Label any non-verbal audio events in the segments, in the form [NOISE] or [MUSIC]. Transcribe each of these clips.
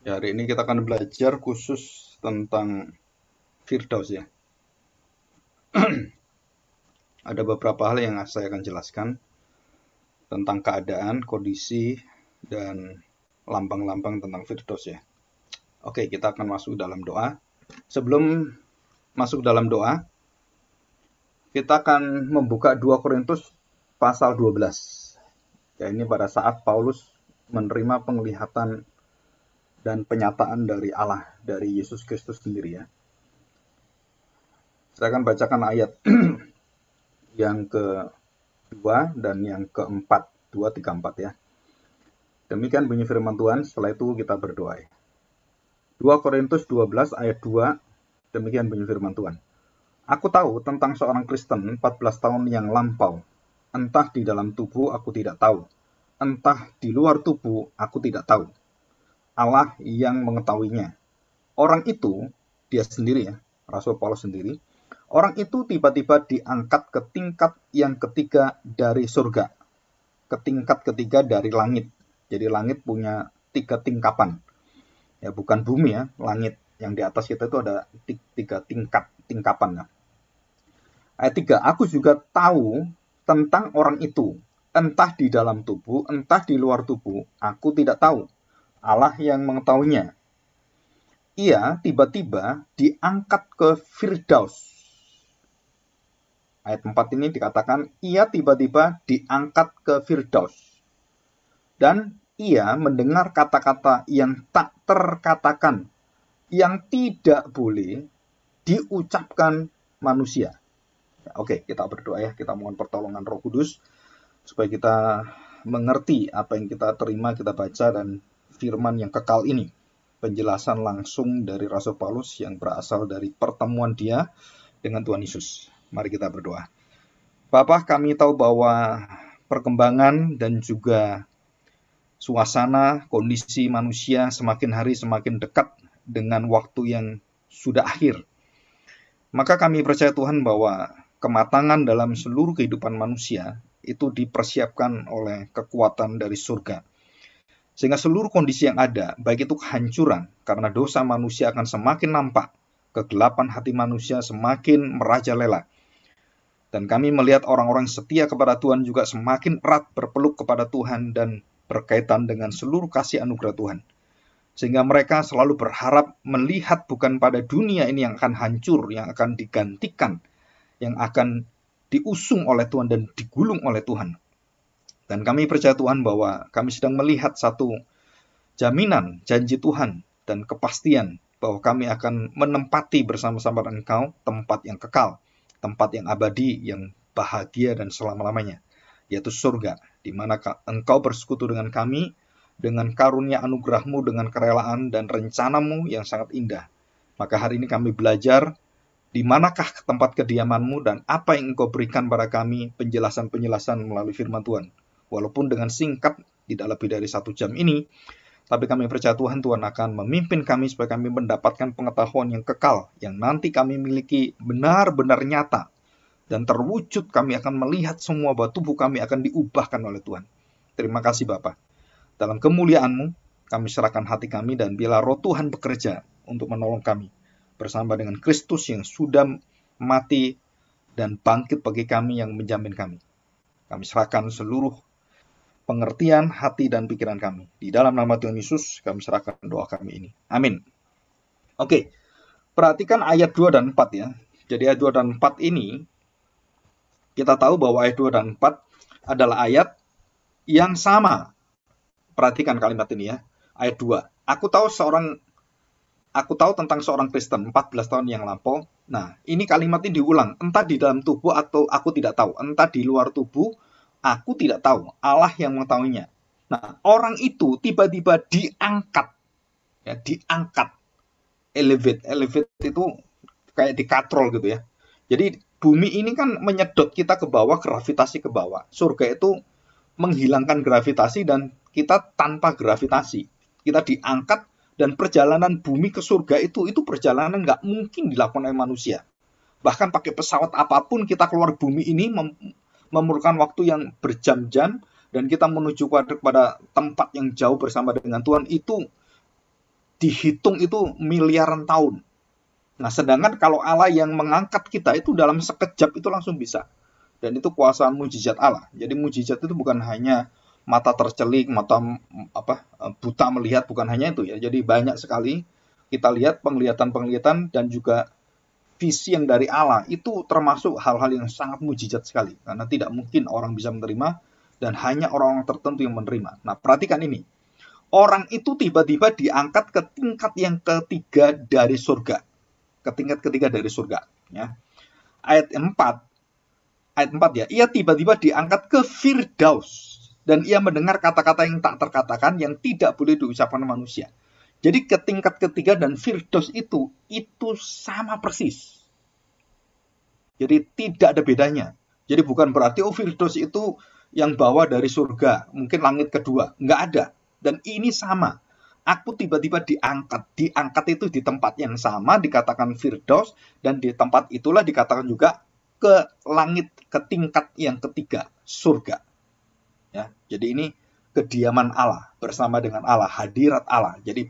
Ya, hari ini kita akan belajar khusus tentang Firdaus ya. [CLEARS THROAT] Ada beberapa hal yang saya akan jelaskan tentang keadaan, kondisi, dan lambang-lambang tentang Firdaus ya. Oke, kita akan masuk dalam doa. Sebelum masuk dalam doa, kita akan membuka 2 Korintus pasal 12. Ya, ini pada saat Paulus menerima penglihatan dan penyataan dari Allah, dari Yesus Kristus sendiri ya. Saya akan bacakan ayat [CLEARS THROAT] yang ke-2 dan yang ke-4, 2, 3, 4 ya. Demikian bunyi firman Tuhan, setelah itu kita berdoa. 2 ya. Korintus 12 ayat 2, demikian bunyi firman Tuhan. Aku tahu tentang seorang Kristen 14 tahun yang lampau. Entah di dalam tubuh aku tidak tahu. Entah di luar tubuh aku tidak tahu Allah yang mengetahuinya. Orang itu, dia sendiri ya, Rasul Paulus sendiri, orang itu tiba-tiba diangkat ke tingkat yang ketiga dari surga. Ke tingkat ketiga dari langit. Jadi langit punya tiga tingkapan. Ya, bukan bumi ya, langit yang di atas kita itu ada tiga tingkat, tingkapan ya. Ayat tiga. aku juga tahu tentang orang itu, entah di dalam tubuh, entah di luar tubuh, aku tidak tahu Allah yang mengetahuinya. Ia tiba-tiba diangkat ke Firdaus. Ayat 4 ini dikatakan, ia tiba-tiba diangkat ke Firdaus. Dan ia mendengar kata-kata yang tak terkatakan, yang tidak boleh diucapkan manusia. Ya, Oke, okay, kita berdoa ya, kita mohon pertolongan Roh Kudus supaya kita mengerti apa yang kita terima, kita baca, dan firman yang kekal ini. Penjelasan langsung dari Rasul Paulus yang berasal dari pertemuan dia dengan Tuhan Yesus. Mari kita berdoa. Bapak kami tahu bahwa perkembangan dan juga suasana, kondisi manusia semakin hari semakin dekat dengan waktu yang sudah akhir. Maka kami percaya Tuhan bahwa kematangan dalam seluruh kehidupan manusia itu dipersiapkan oleh kekuatan dari surga. Sehingga seluruh kondisi yang ada, baik itu kehancuran, karena dosa manusia akan semakin nampak, kegelapan hati manusia semakin merajalela. Dan kami melihat orang-orang setia kepada Tuhan juga semakin erat berpeluk kepada Tuhan dan berkaitan dengan seluruh kasih anugerah Tuhan. Sehingga mereka selalu berharap melihat bukan pada dunia ini yang akan hancur, yang akan digantikan, yang akan diusung oleh Tuhan dan digulung oleh Tuhan, dan kami percaya Tuhan bahwa kami sedang melihat satu jaminan, janji Tuhan, dan kepastian bahwa kami akan menempati bersama-sama engkau tempat yang kekal, tempat yang abadi, yang bahagia dan selama-lamanya, yaitu surga, di mana engkau bersekutu dengan kami, dengan karunia anugerahmu, dengan kerelaan dan rencanamu yang sangat indah. Maka hari ini kami belajar di manakah tempat kediamanmu dan apa yang engkau berikan pada kami penjelasan-penjelasan melalui firman Tuhan. Walaupun dengan singkat, tidak lebih dari satu jam ini, tapi kami percaya Tuhan, Tuhan akan memimpin kami supaya kami mendapatkan pengetahuan yang kekal, yang nanti kami miliki benar-benar nyata. Dan terwujud kami akan melihat semua bahwa tubuh kami akan diubahkan oleh Tuhan. Terima kasih Bapak. Dalam kemuliaanmu kami serahkan hati kami dan bila roh Tuhan bekerja untuk menolong kami. Bersama dengan Kristus yang sudah mati dan bangkit bagi kami yang menjamin kami. Kami serahkan seluruh pengertian, hati, dan pikiran kami. Di dalam nama Tuhan Yesus, kami serahkan doa kami ini. Amin. Oke, perhatikan ayat 2 dan 4 ya. Jadi ayat 2 dan 4 ini, kita tahu bahwa ayat 2 dan 4 adalah ayat yang sama. Perhatikan kalimat ini ya. Ayat 2. Aku tahu seorang aku tahu tentang seorang Kristen 14 tahun yang lampau. Nah, ini kalimat ini diulang, entah di dalam tubuh atau aku tidak tahu, entah di luar tubuh Aku tidak tahu, Allah yang mengetahuinya. Nah, orang itu tiba-tiba diangkat. Ya, diangkat. Elevate, elevate itu kayak dikatrol gitu ya. Jadi bumi ini kan menyedot kita ke bawah, gravitasi ke bawah. Surga itu menghilangkan gravitasi dan kita tanpa gravitasi. Kita diangkat dan perjalanan bumi ke surga itu itu perjalanan nggak mungkin dilakukan oleh manusia. Bahkan pakai pesawat apapun kita keluar bumi ini memerlukan waktu yang berjam-jam dan kita menuju kepada tempat yang jauh bersama dengan Tuhan itu dihitung itu miliaran tahun. Nah, sedangkan kalau Allah yang mengangkat kita itu dalam sekejap itu langsung bisa. Dan itu kuasa mujizat Allah. Jadi mujizat itu bukan hanya mata tercelik, mata apa buta melihat bukan hanya itu ya. Jadi banyak sekali kita lihat penglihatan-penglihatan dan juga visi yang dari Allah itu termasuk hal-hal yang sangat mujizat sekali karena tidak mungkin orang bisa menerima dan hanya orang-orang tertentu yang menerima. Nah, perhatikan ini. Orang itu tiba-tiba diangkat ke tingkat yang ketiga dari surga. Ke tingkat ketiga dari surga, ya. Ayat 4 ayat 4 ya. Ia tiba-tiba diangkat ke Firdaus dan ia mendengar kata-kata yang tak terkatakan yang tidak boleh diucapkan manusia. Jadi ke tingkat ketiga dan firdos itu, itu sama persis. Jadi tidak ada bedanya. Jadi bukan berarti oh firdos itu yang bawa dari surga, mungkin langit kedua. Nggak ada. Dan ini sama. Aku tiba-tiba diangkat. Diangkat itu di tempat yang sama dikatakan firdos. Dan di tempat itulah dikatakan juga ke langit, ke tingkat yang ketiga, surga. Ya, jadi ini kediaman Allah bersama dengan Allah, hadirat Allah. Jadi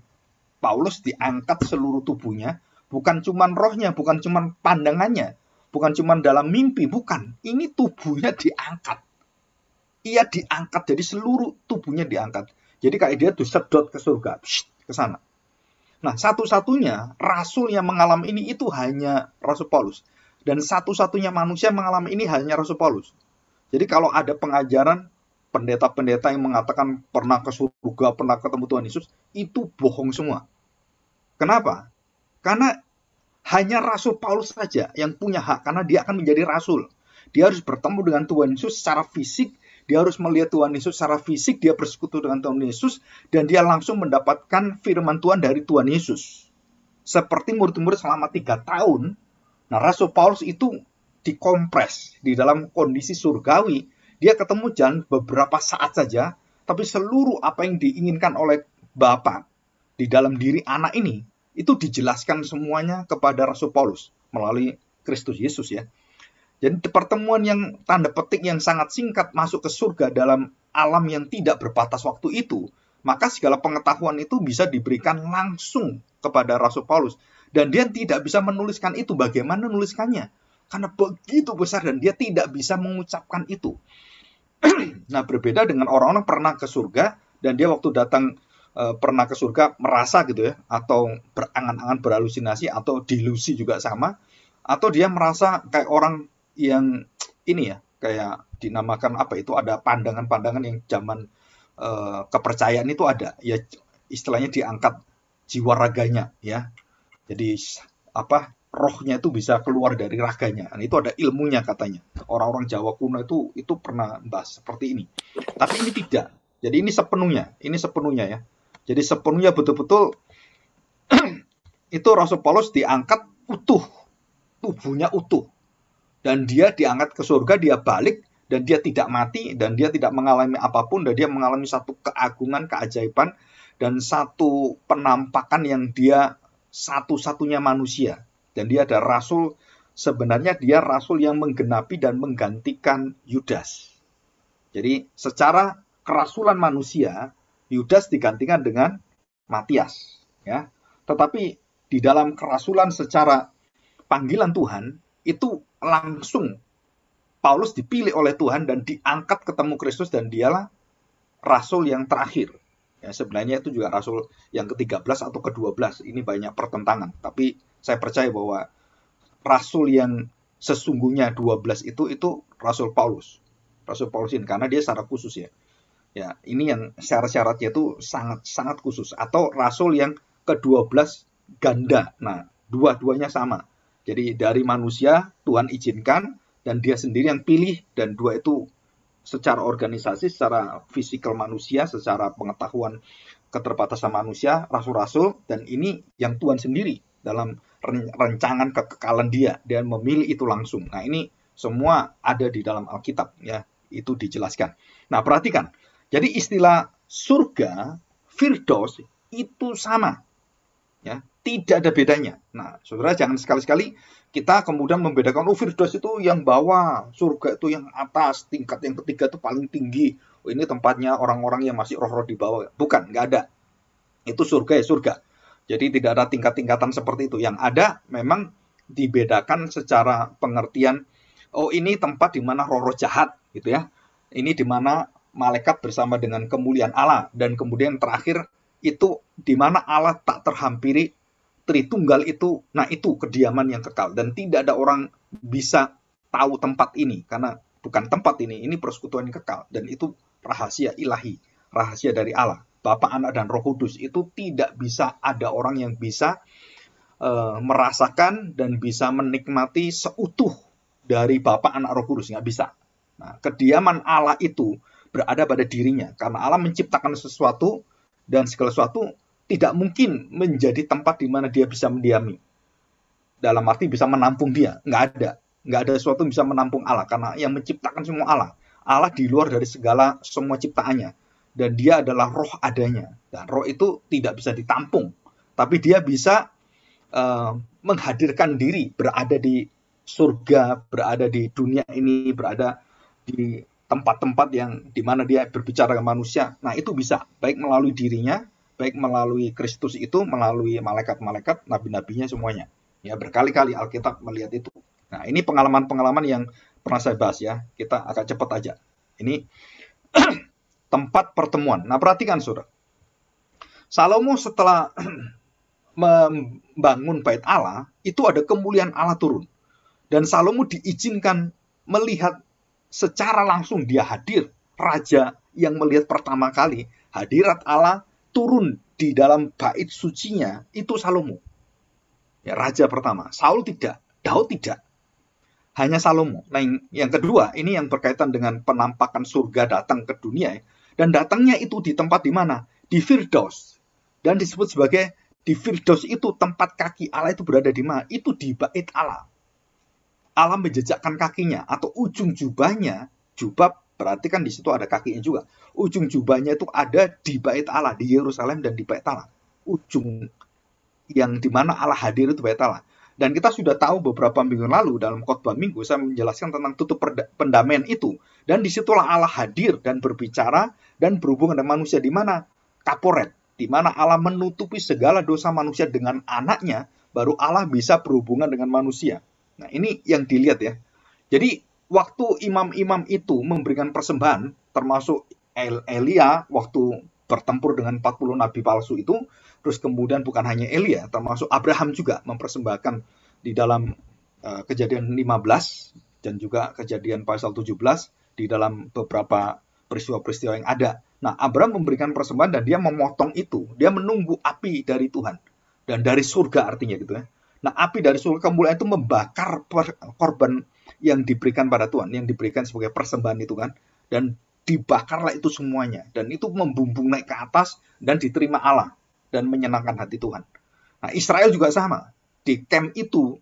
Paulus diangkat seluruh tubuhnya, bukan cuman rohnya, bukan cuman pandangannya, bukan cuman dalam mimpi, bukan. Ini tubuhnya diangkat. Ia diangkat, jadi seluruh tubuhnya diangkat. Jadi kayak dia disedot ke surga, ke sana. Nah, satu-satunya rasul yang mengalami ini itu hanya Rasul Paulus. Dan satu-satunya manusia yang mengalami ini hanya Rasul Paulus. Jadi kalau ada pengajaran pendeta-pendeta yang mengatakan pernah ke surga, pernah ketemu Tuhan Yesus, itu bohong semua. Kenapa? Karena hanya Rasul Paulus saja yang punya hak karena dia akan menjadi rasul. Dia harus bertemu dengan Tuhan Yesus secara fisik, dia harus melihat Tuhan Yesus secara fisik, dia bersekutu dengan Tuhan Yesus dan dia langsung mendapatkan firman Tuhan dari Tuhan Yesus. Seperti murid-murid selama tiga tahun, nah Rasul Paulus itu dikompres di dalam kondisi surgawi, dia ketemu jalan beberapa saat saja, tapi seluruh apa yang diinginkan oleh Bapak di dalam diri anak ini itu dijelaskan semuanya kepada Rasul Paulus melalui Kristus Yesus ya. Jadi pertemuan yang tanda petik yang sangat singkat masuk ke surga dalam alam yang tidak berbatas waktu itu, maka segala pengetahuan itu bisa diberikan langsung kepada Rasul Paulus dan dia tidak bisa menuliskan itu bagaimana menuliskannya karena begitu besar dan dia tidak bisa mengucapkan itu. [CLEARS THROAT] nah, berbeda dengan orang-orang pernah ke surga dan dia waktu datang Eh, pernah ke surga merasa gitu ya atau berangan-angan berhalusinasi atau delusi juga sama atau dia merasa kayak orang yang ini ya kayak dinamakan apa itu ada pandangan-pandangan yang zaman uh, kepercayaan itu ada ya istilahnya diangkat jiwa raganya ya jadi apa rohnya itu bisa keluar dari raganya. Dan nah, itu ada ilmunya katanya. Orang-orang Jawa kuno itu itu pernah bahas seperti ini. Tapi ini tidak. Jadi ini sepenuhnya, ini sepenuhnya ya. Jadi sepenuhnya betul-betul [CLEARS THROAT] itu Rasul Paulus diangkat utuh, tubuhnya utuh. Dan dia diangkat ke surga, dia balik, dan dia tidak mati, dan dia tidak mengalami apapun, dan dia mengalami satu keagungan, keajaiban, dan satu penampakan yang dia satu-satunya manusia. Dan dia ada rasul, sebenarnya dia rasul yang menggenapi dan menggantikan Yudas. Jadi secara kerasulan manusia, Yudas digantikan dengan Matias, ya. Tetapi di dalam kerasulan secara panggilan Tuhan itu langsung Paulus dipilih oleh Tuhan dan diangkat ketemu Kristus dan dialah rasul yang terakhir. Ya, sebenarnya itu juga rasul yang ke-13 atau ke-12. Ini banyak pertentangan, tapi saya percaya bahwa rasul yang sesungguhnya 12 itu itu rasul Paulus. Rasul Paulus ini karena dia secara khusus ya. Ya, ini yang syarat-syaratnya itu sangat-sangat khusus. Atau rasul yang ke-12 ganda. Nah, dua-duanya sama. Jadi dari manusia Tuhan izinkan dan dia sendiri yang pilih dan dua itu secara organisasi, secara fisikal manusia, secara pengetahuan keterbatasan manusia, rasul-rasul dan ini yang Tuhan sendiri dalam rencangan kekekalan dia dan memilih itu langsung. Nah, ini semua ada di dalam Alkitab ya, itu dijelaskan. Nah, perhatikan jadi istilah surga, firdaus itu sama. Ya, tidak ada bedanya. Nah, saudara jangan sekali kali kita kemudian membedakan oh firdaus itu yang bawah, surga itu yang atas, tingkat yang ketiga itu paling tinggi. Oh, ini tempatnya orang-orang yang masih roh-roh di bawah. Bukan, nggak ada. Itu surga ya surga. Jadi tidak ada tingkat-tingkatan seperti itu. Yang ada memang dibedakan secara pengertian oh ini tempat di mana roh-roh jahat gitu ya. Ini di mana malaikat bersama dengan kemuliaan Allah dan kemudian terakhir itu di mana Allah tak terhampiri Tritunggal itu nah itu kediaman yang kekal dan tidak ada orang bisa tahu tempat ini karena bukan tempat ini ini persekutuan yang kekal dan itu rahasia ilahi rahasia dari Allah Bapa Anak dan Roh Kudus itu tidak bisa ada orang yang bisa uh, merasakan dan bisa menikmati seutuh dari Bapa Anak Roh Kudus nggak bisa nah kediaman Allah itu berada pada dirinya. Karena Allah menciptakan sesuatu dan segala sesuatu tidak mungkin menjadi tempat di mana dia bisa mendiami. Dalam arti bisa menampung dia, nggak ada. Nggak ada sesuatu yang bisa menampung Allah karena yang menciptakan semua Allah. Allah di luar dari segala semua ciptaannya dan dia adalah roh adanya dan roh itu tidak bisa ditampung tapi dia bisa uh, menghadirkan diri berada di surga berada di dunia ini berada di tempat-tempat yang dimana dia berbicara ke manusia. Nah itu bisa baik melalui dirinya, baik melalui Kristus itu, melalui malaikat-malaikat, nabi-nabinya semuanya. Ya berkali-kali Alkitab melihat itu. Nah ini pengalaman-pengalaman yang pernah saya bahas ya. Kita agak cepat aja. Ini [CLEARS THROAT] tempat pertemuan. Nah perhatikan saudara. Salomo setelah [CLEARS THROAT] membangun bait Allah, itu ada kemuliaan Allah turun. Dan Salomo diizinkan melihat secara langsung dia hadir. Raja yang melihat pertama kali hadirat Allah turun di dalam bait sucinya itu Salomo. Ya, raja pertama. Saul tidak, Daud tidak. Hanya Salomo. Nah, yang kedua, ini yang berkaitan dengan penampakan surga datang ke dunia. Ya. Dan datangnya itu di tempat di mana? Di Firdaus. Dan disebut sebagai di Firdaus itu tempat kaki Allah itu berada di mana? Itu di bait Allah. Allah menjejakkan kakinya atau ujung jubahnya, jubah berarti kan di situ ada kakinya juga. Ujung jubahnya itu ada di Bait Allah, di Yerusalem dan di Bait Allah. Ujung yang dimana Allah hadir itu Bait Allah. Dan kita sudah tahu beberapa minggu lalu dalam khotbah minggu saya menjelaskan tentang tutup pendamaian itu. Dan disitulah Allah hadir dan berbicara dan berhubungan dengan manusia di mana? Kaporet. Di mana Allah menutupi segala dosa manusia dengan anaknya, baru Allah bisa berhubungan dengan manusia. Nah, ini yang dilihat ya. Jadi, waktu imam-imam itu memberikan persembahan, termasuk El Elia waktu bertempur dengan 40 nabi palsu itu, terus kemudian bukan hanya Elia, termasuk Abraham juga mempersembahkan di dalam uh, kejadian 15 dan juga kejadian pasal 17 di dalam beberapa peristiwa-peristiwa yang ada. Nah, Abraham memberikan persembahan dan dia memotong itu. Dia menunggu api dari Tuhan. Dan dari surga artinya gitu ya. Nah, api dari surga kemuliaan itu membakar korban yang diberikan pada Tuhan, yang diberikan sebagai persembahan itu kan. Dan dibakarlah itu semuanya. Dan itu membumbung naik ke atas dan diterima Allah. Dan menyenangkan hati Tuhan. Nah, Israel juga sama. Di camp itu,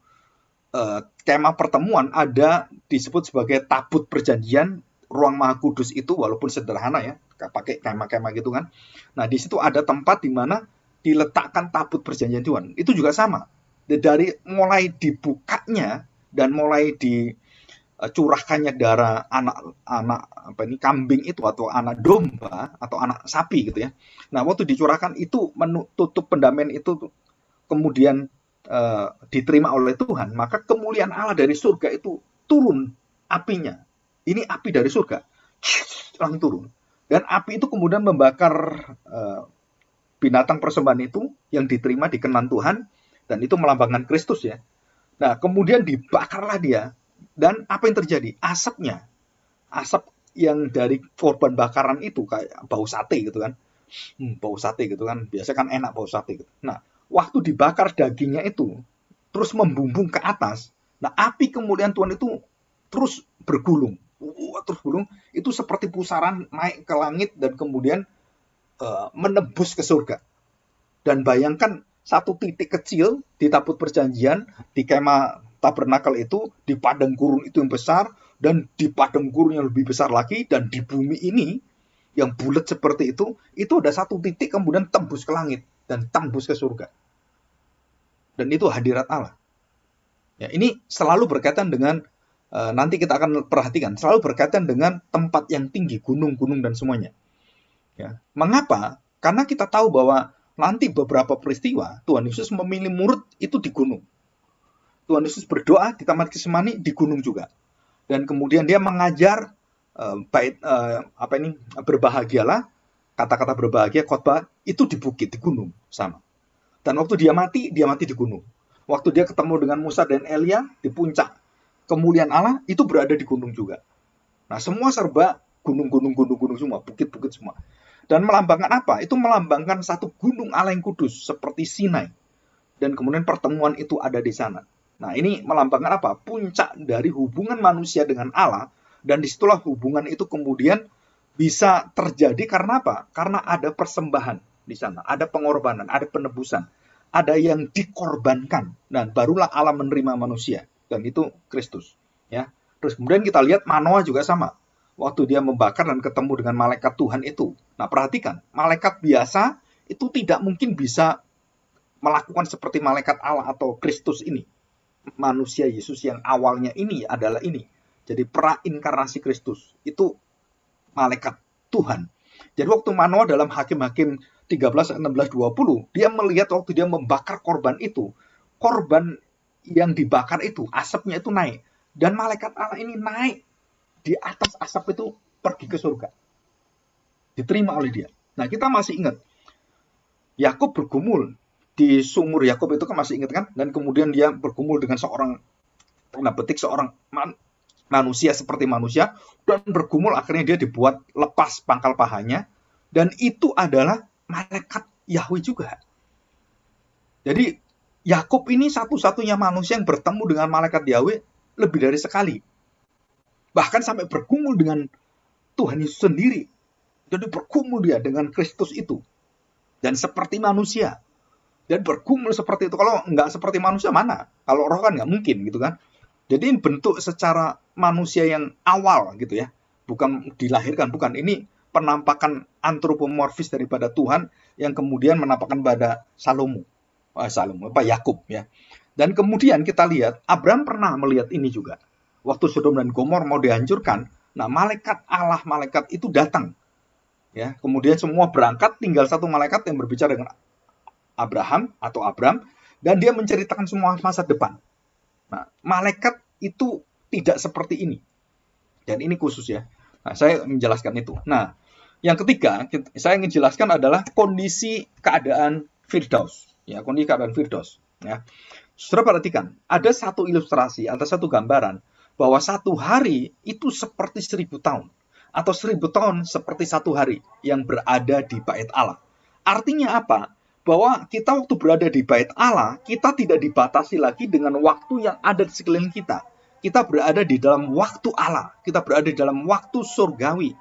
tema eh, pertemuan ada disebut sebagai tabut perjanjian ruang maha kudus itu walaupun sederhana ya pakai kema-kema gitu kan nah di situ ada tempat di mana diletakkan tabut perjanjian Tuhan itu juga sama dari mulai dibukanya dan mulai dicurahkannya darah anak-anak apa ini kambing itu atau anak domba atau anak sapi gitu ya. Nah waktu dicurahkan itu menutup pendamen itu kemudian uh, diterima oleh Tuhan maka kemuliaan Allah dari surga itu turun apinya. Ini api dari surga langsung turun dan api itu kemudian membakar uh, binatang persembahan itu yang diterima dikenan Tuhan dan itu melambangkan Kristus ya. Nah, kemudian dibakarlah dia. Dan apa yang terjadi? Asapnya. Asap yang dari korban bakaran itu kayak bau sate gitu kan. Hmm, bau sate gitu kan. Biasanya kan enak bau sate gitu. Nah, waktu dibakar dagingnya itu terus membumbung ke atas. Nah, api kemudian Tuhan itu terus bergulung. Uh, terus bergulung. itu seperti pusaran naik ke langit dan kemudian uh, menebus ke surga. Dan bayangkan satu titik kecil di tabut perjanjian, di kema tabernakel itu, di padang gurun itu yang besar, dan di padang gurun yang lebih besar lagi, dan di bumi ini yang bulat seperti itu, itu ada satu titik kemudian tembus ke langit dan tembus ke surga. Dan itu hadirat Allah. Ya, ini selalu berkaitan dengan eh, nanti kita akan perhatikan selalu berkaitan dengan tempat yang tinggi, gunung-gunung dan semuanya. Ya. Mengapa? Karena kita tahu bahwa nanti beberapa peristiwa Tuhan Yesus memilih murid itu di gunung. Tuhan Yesus berdoa di Taman Kesemani di gunung juga. Dan kemudian dia mengajar uh, bait uh, apa ini berbahagialah kata-kata berbahagia khotbah itu di bukit di gunung sama. Dan waktu dia mati, dia mati di gunung. Waktu dia ketemu dengan Musa dan Elia di puncak kemuliaan Allah itu berada di gunung juga. Nah, semua serba gunung-gunung gunung-gunung semua, bukit-bukit semua. Dan melambangkan apa? Itu melambangkan satu gunung Allah yang kudus seperti Sinai. Dan kemudian pertemuan itu ada di sana. Nah ini melambangkan apa? Puncak dari hubungan manusia dengan Allah. Dan disitulah hubungan itu kemudian bisa terjadi karena apa? Karena ada persembahan di sana. Ada pengorbanan, ada penebusan. Ada yang dikorbankan. Dan barulah Allah menerima manusia. Dan itu Kristus. Ya, Terus kemudian kita lihat Manoa juga sama waktu dia membakar dan ketemu dengan malaikat Tuhan itu. Nah, perhatikan, malaikat biasa itu tidak mungkin bisa melakukan seperti malaikat Allah atau Kristus ini. Manusia Yesus yang awalnya ini adalah ini. Jadi pra inkarnasi Kristus itu malaikat Tuhan. Jadi waktu Manoah dalam hakim-hakim 13 16 20, dia melihat waktu dia membakar korban itu, korban yang dibakar itu asapnya itu naik dan malaikat Allah ini naik di atas asap itu pergi ke surga. Diterima oleh dia. Nah, kita masih ingat. Yakub bergumul di sumur Yakub itu kan masih ingat kan? Dan kemudian dia bergumul dengan seorang tanda petik seorang man, manusia seperti manusia dan bergumul akhirnya dia dibuat lepas pangkal pahanya dan itu adalah malaikat Yahweh juga. Jadi Yakub ini satu-satunya manusia yang bertemu dengan malaikat Yahweh lebih dari sekali bahkan sampai bergumul dengan Tuhan Yesus sendiri. Jadi bergumul dia dengan Kristus itu. Dan seperti manusia. Dan bergumul seperti itu. Kalau nggak seperti manusia mana? Kalau roh kan nggak mungkin gitu kan. Jadi bentuk secara manusia yang awal gitu ya. Bukan dilahirkan, bukan. Ini penampakan antropomorfis daripada Tuhan yang kemudian menampakkan pada Salomo. Eh, Salomo, apa Yakub ya. Dan kemudian kita lihat Abraham pernah melihat ini juga waktu Sodom dan Gomor mau dihancurkan, nah malaikat Allah malaikat itu datang. Ya, kemudian semua berangkat tinggal satu malaikat yang berbicara dengan Abraham atau Abram dan dia menceritakan semua masa depan. Nah, malaikat itu tidak seperti ini. Dan ini khusus ya. Nah, saya menjelaskan itu. Nah, yang ketiga, saya ingin jelaskan adalah kondisi keadaan Firdaus. Ya, kondisi keadaan Firdaus. Ya. Sudah perhatikan, ada satu ilustrasi, atau satu gambaran bahwa satu hari itu seperti seribu tahun atau seribu tahun seperti satu hari yang berada di bait Allah. Artinya apa? Bahwa kita waktu berada di bait Allah, kita tidak dibatasi lagi dengan waktu yang ada di sekeliling kita. Kita berada di dalam waktu Allah, kita berada di dalam waktu surgawi.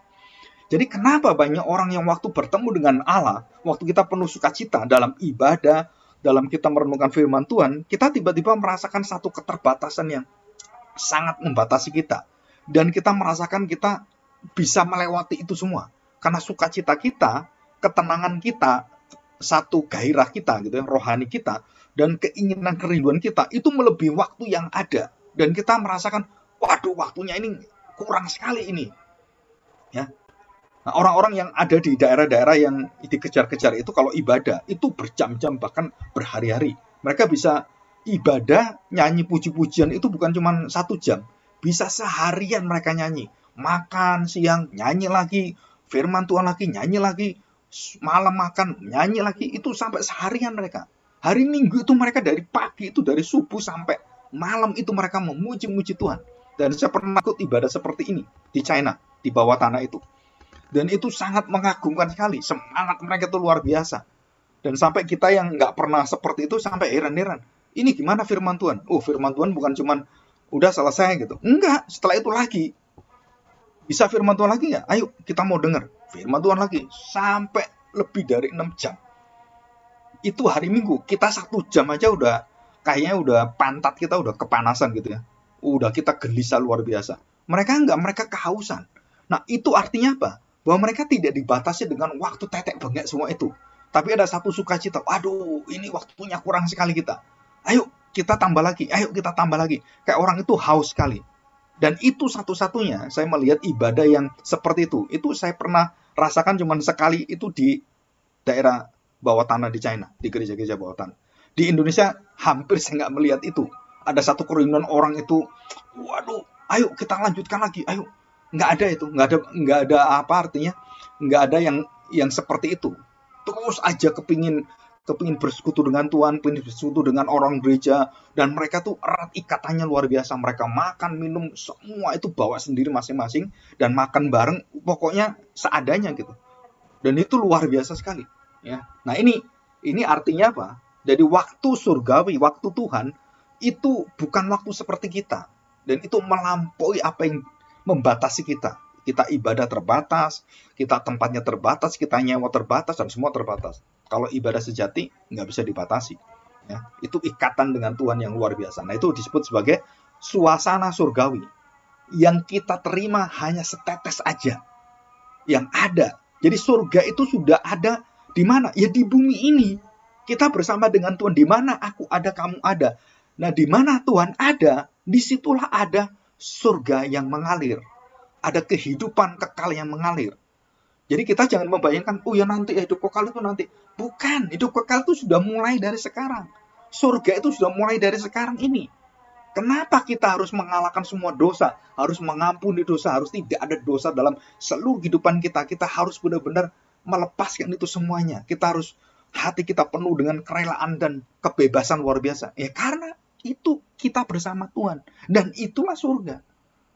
Jadi kenapa banyak orang yang waktu bertemu dengan Allah, waktu kita penuh sukacita dalam ibadah, dalam kita merenungkan firman Tuhan, kita tiba-tiba merasakan satu keterbatasan yang sangat membatasi kita. Dan kita merasakan kita bisa melewati itu semua. Karena sukacita kita, ketenangan kita, satu gairah kita gitu ya, rohani kita dan keinginan kerinduan kita itu melebihi waktu yang ada dan kita merasakan waduh waktunya ini kurang sekali ini ya nah, orang-orang yang ada di daerah-daerah yang dikejar-kejar itu kalau ibadah itu berjam-jam bahkan berhari-hari mereka bisa ibadah nyanyi puji-pujian itu bukan cuma satu jam. Bisa seharian mereka nyanyi. Makan siang, nyanyi lagi. Firman Tuhan lagi, nyanyi lagi. Malam makan, nyanyi lagi. Itu sampai seharian mereka. Hari Minggu itu mereka dari pagi itu, dari subuh sampai malam itu mereka memuji-muji Tuhan. Dan saya pernah ikut ibadah seperti ini di China, di bawah tanah itu. Dan itu sangat mengagumkan sekali. Semangat mereka itu luar biasa. Dan sampai kita yang nggak pernah seperti itu sampai heran-heran ini gimana firman Tuhan? Oh, firman Tuhan bukan cuman udah selesai gitu. Enggak, setelah itu lagi. Bisa firman Tuhan lagi ya? Ayo, kita mau dengar firman Tuhan lagi sampai lebih dari 6 jam. Itu hari Minggu. Kita satu jam aja udah kayaknya udah pantat kita udah kepanasan gitu ya. Udah kita gelisah luar biasa. Mereka enggak, mereka kehausan. Nah, itu artinya apa? Bahwa mereka tidak dibatasi dengan waktu tetek bengek semua itu. Tapi ada satu sukacita, aduh ini waktunya kurang sekali kita. Ayo kita tambah lagi, ayo kita tambah lagi. Kayak orang itu haus sekali. Dan itu satu-satunya saya melihat ibadah yang seperti itu. Itu saya pernah rasakan cuma sekali itu di daerah bawah tanah di China, di gereja-gereja bawah tanah. Di Indonesia hampir saya nggak melihat itu. Ada satu kerumunan orang itu, waduh, ayo kita lanjutkan lagi, ayo. Nggak ada itu, nggak ada nggak ada apa artinya, nggak ada yang yang seperti itu. Terus aja kepingin kepingin bersekutu dengan Tuhan, pengen bersekutu dengan orang gereja, dan mereka tuh erat ikatannya luar biasa. Mereka makan, minum, semua itu bawa sendiri masing-masing, dan makan bareng, pokoknya seadanya gitu. Dan itu luar biasa sekali. Ya. Nah ini, ini artinya apa? Jadi waktu surgawi, waktu Tuhan, itu bukan waktu seperti kita. Dan itu melampaui apa yang membatasi kita. Kita ibadah terbatas, kita tempatnya terbatas, kita nyewa terbatas, dan semua terbatas kalau ibadah sejati nggak bisa dibatasi. Ya, itu ikatan dengan Tuhan yang luar biasa. Nah itu disebut sebagai suasana surgawi yang kita terima hanya setetes aja yang ada. Jadi surga itu sudah ada di mana? Ya di bumi ini. Kita bersama dengan Tuhan di mana aku ada, kamu ada. Nah, di mana Tuhan ada, disitulah ada surga yang mengalir. Ada kehidupan kekal yang mengalir. Jadi kita jangan membayangkan, oh ya nanti ya, hidup kekal itu nanti. Bukan, hidup kekal itu sudah mulai dari sekarang. Surga itu sudah mulai dari sekarang ini. Kenapa kita harus mengalahkan semua dosa? Harus mengampuni dosa, harus tidak ada dosa dalam seluruh kehidupan kita. Kita harus benar-benar melepaskan itu semuanya. Kita harus hati kita penuh dengan kerelaan dan kebebasan luar biasa. Ya karena itu kita bersama Tuhan dan itulah surga.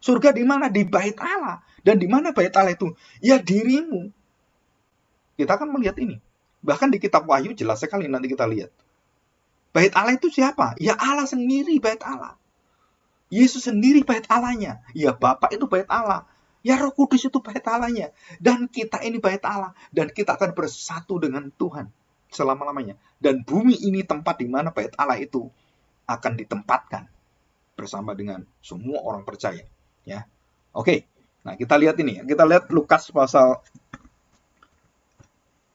Surga di mana? Di bait Allah. Dan di mana bait Allah itu? Ya dirimu. Kita akan melihat ini. Bahkan di kitab Wahyu jelas sekali nanti kita lihat. Bait Allah itu siapa? Ya Allah sendiri bait Allah. Yesus sendiri bait Allahnya. Ya Bapak itu bait Allah. Ya Roh Kudus itu bait Allahnya. Dan kita ini bait Allah. Dan kita akan bersatu dengan Tuhan selama-lamanya. Dan bumi ini tempat di mana bait Allah itu akan ditempatkan bersama dengan semua orang percaya ya. Oke. Nah, kita lihat ini ya. Kita lihat Lukas pasal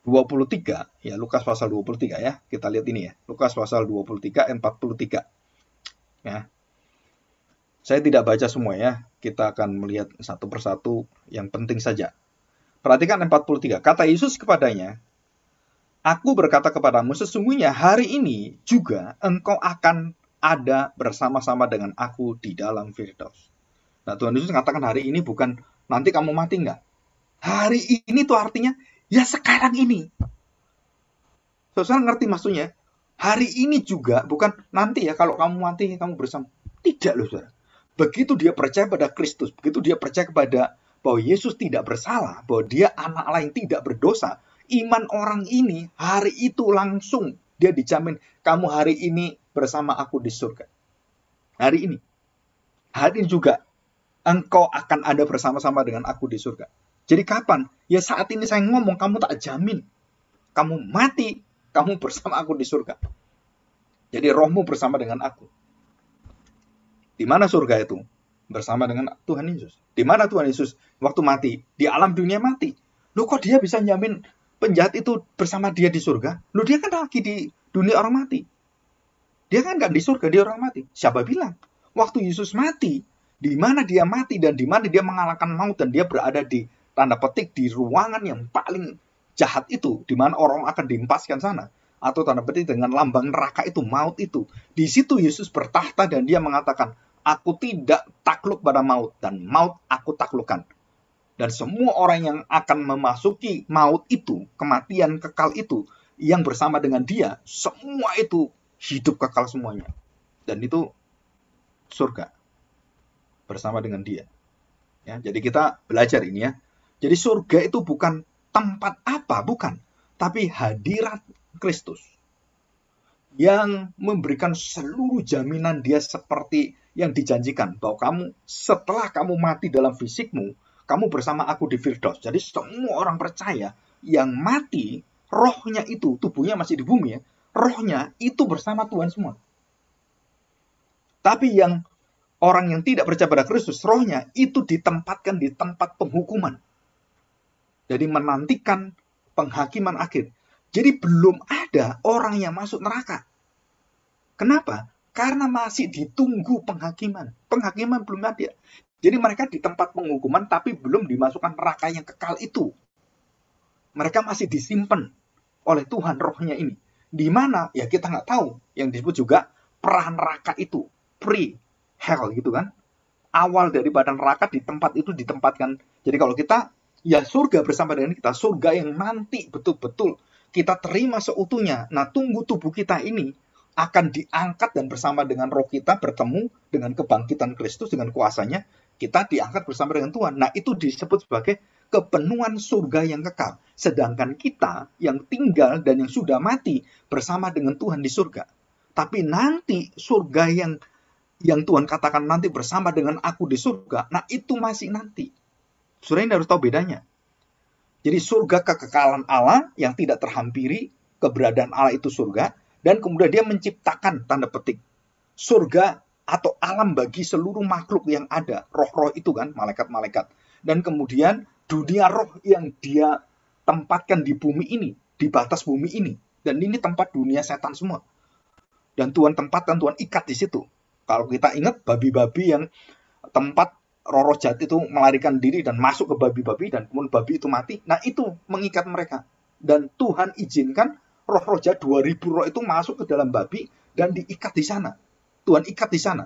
23 ya, Lukas pasal 23 ya. Kita lihat ini ya. Lukas pasal 23 43. Ya. Saya tidak baca semua ya. Kita akan melihat satu persatu yang penting saja. Perhatikan 43. Kata Yesus kepadanya, Aku berkata kepadamu, sesungguhnya hari ini juga engkau akan ada bersama-sama dengan aku di dalam Firdaus. Nah Tuhan Yesus mengatakan hari ini bukan nanti kamu mati nggak. Hari ini tuh artinya ya sekarang ini. Saudara ngerti maksudnya? Hari ini juga bukan nanti ya kalau kamu mati kamu bersama. Tidak loh saudara. Begitu dia percaya pada Kristus, begitu dia percaya kepada bahwa Yesus tidak bersalah, bahwa dia anak Allah yang tidak berdosa, iman orang ini hari itu langsung dia dijamin kamu hari ini bersama aku di surga. Hari ini. Hari ini juga engkau akan ada bersama-sama dengan aku di surga. Jadi kapan? Ya saat ini saya ngomong, kamu tak jamin. Kamu mati, kamu bersama aku di surga. Jadi rohmu bersama dengan aku. Di mana surga itu? Bersama dengan Tuhan Yesus. Di mana Tuhan Yesus waktu mati? Di alam dunia mati. Lu kok dia bisa jamin penjahat itu bersama dia di surga? Lu dia kan lagi di dunia orang mati. Dia kan gak di surga, dia orang mati. Siapa bilang? Waktu Yesus mati, di mana dia mati dan di mana dia mengalahkan maut dan dia berada di tanda petik di ruangan yang paling jahat itu di mana orang akan diempaskan sana atau tanda petik dengan lambang neraka itu maut itu di situ Yesus bertahta dan dia mengatakan aku tidak takluk pada maut dan maut aku taklukkan dan semua orang yang akan memasuki maut itu kematian kekal itu yang bersama dengan dia semua itu hidup kekal semuanya dan itu surga bersama dengan dia. Ya, jadi kita belajar ini ya. Jadi surga itu bukan tempat apa, bukan. Tapi hadirat Kristus. Yang memberikan seluruh jaminan dia seperti yang dijanjikan. Bahwa kamu setelah kamu mati dalam fisikmu, kamu bersama aku di Firdaus. Jadi semua orang percaya yang mati, rohnya itu, tubuhnya masih di bumi ya. Rohnya itu bersama Tuhan semua. Tapi yang orang yang tidak percaya pada Kristus, rohnya itu ditempatkan di tempat penghukuman. Jadi menantikan penghakiman akhir. Jadi belum ada orang yang masuk neraka. Kenapa? Karena masih ditunggu penghakiman. Penghakiman belum ada. Jadi mereka di tempat penghukuman tapi belum dimasukkan neraka yang kekal itu. Mereka masih disimpan oleh Tuhan rohnya ini. Di mana? Ya kita nggak tahu. Yang disebut juga peran neraka itu. Pri, hell gitu kan. Awal daripada neraka di tempat itu ditempatkan. Jadi kalau kita ya surga bersama dengan kita, surga yang nanti betul-betul kita terima seutuhnya. Nah, tunggu tubuh kita ini akan diangkat dan bersama dengan roh kita bertemu dengan kebangkitan Kristus dengan kuasanya kita diangkat bersama dengan Tuhan. Nah, itu disebut sebagai kepenuhan surga yang kekal. Sedangkan kita yang tinggal dan yang sudah mati bersama dengan Tuhan di surga. Tapi nanti surga yang yang Tuhan katakan nanti bersama dengan aku di surga, nah itu masih nanti. Surah ini harus tahu bedanya. Jadi surga kekekalan Allah yang tidak terhampiri, keberadaan Allah itu surga, dan kemudian dia menciptakan tanda petik. Surga atau alam bagi seluruh makhluk yang ada, roh-roh itu kan, malaikat-malaikat. Dan kemudian dunia roh yang dia tempatkan di bumi ini, di batas bumi ini. Dan ini tempat dunia setan semua. Dan Tuhan dan Tuhan ikat di situ. Kalau kita ingat babi-babi yang tempat Roro Jati itu melarikan diri dan masuk ke babi-babi dan kemudian babi itu mati. Nah itu mengikat mereka. Dan Tuhan izinkan roh Roh jahat 2000 roh itu masuk ke dalam babi dan diikat di sana. Tuhan ikat di sana.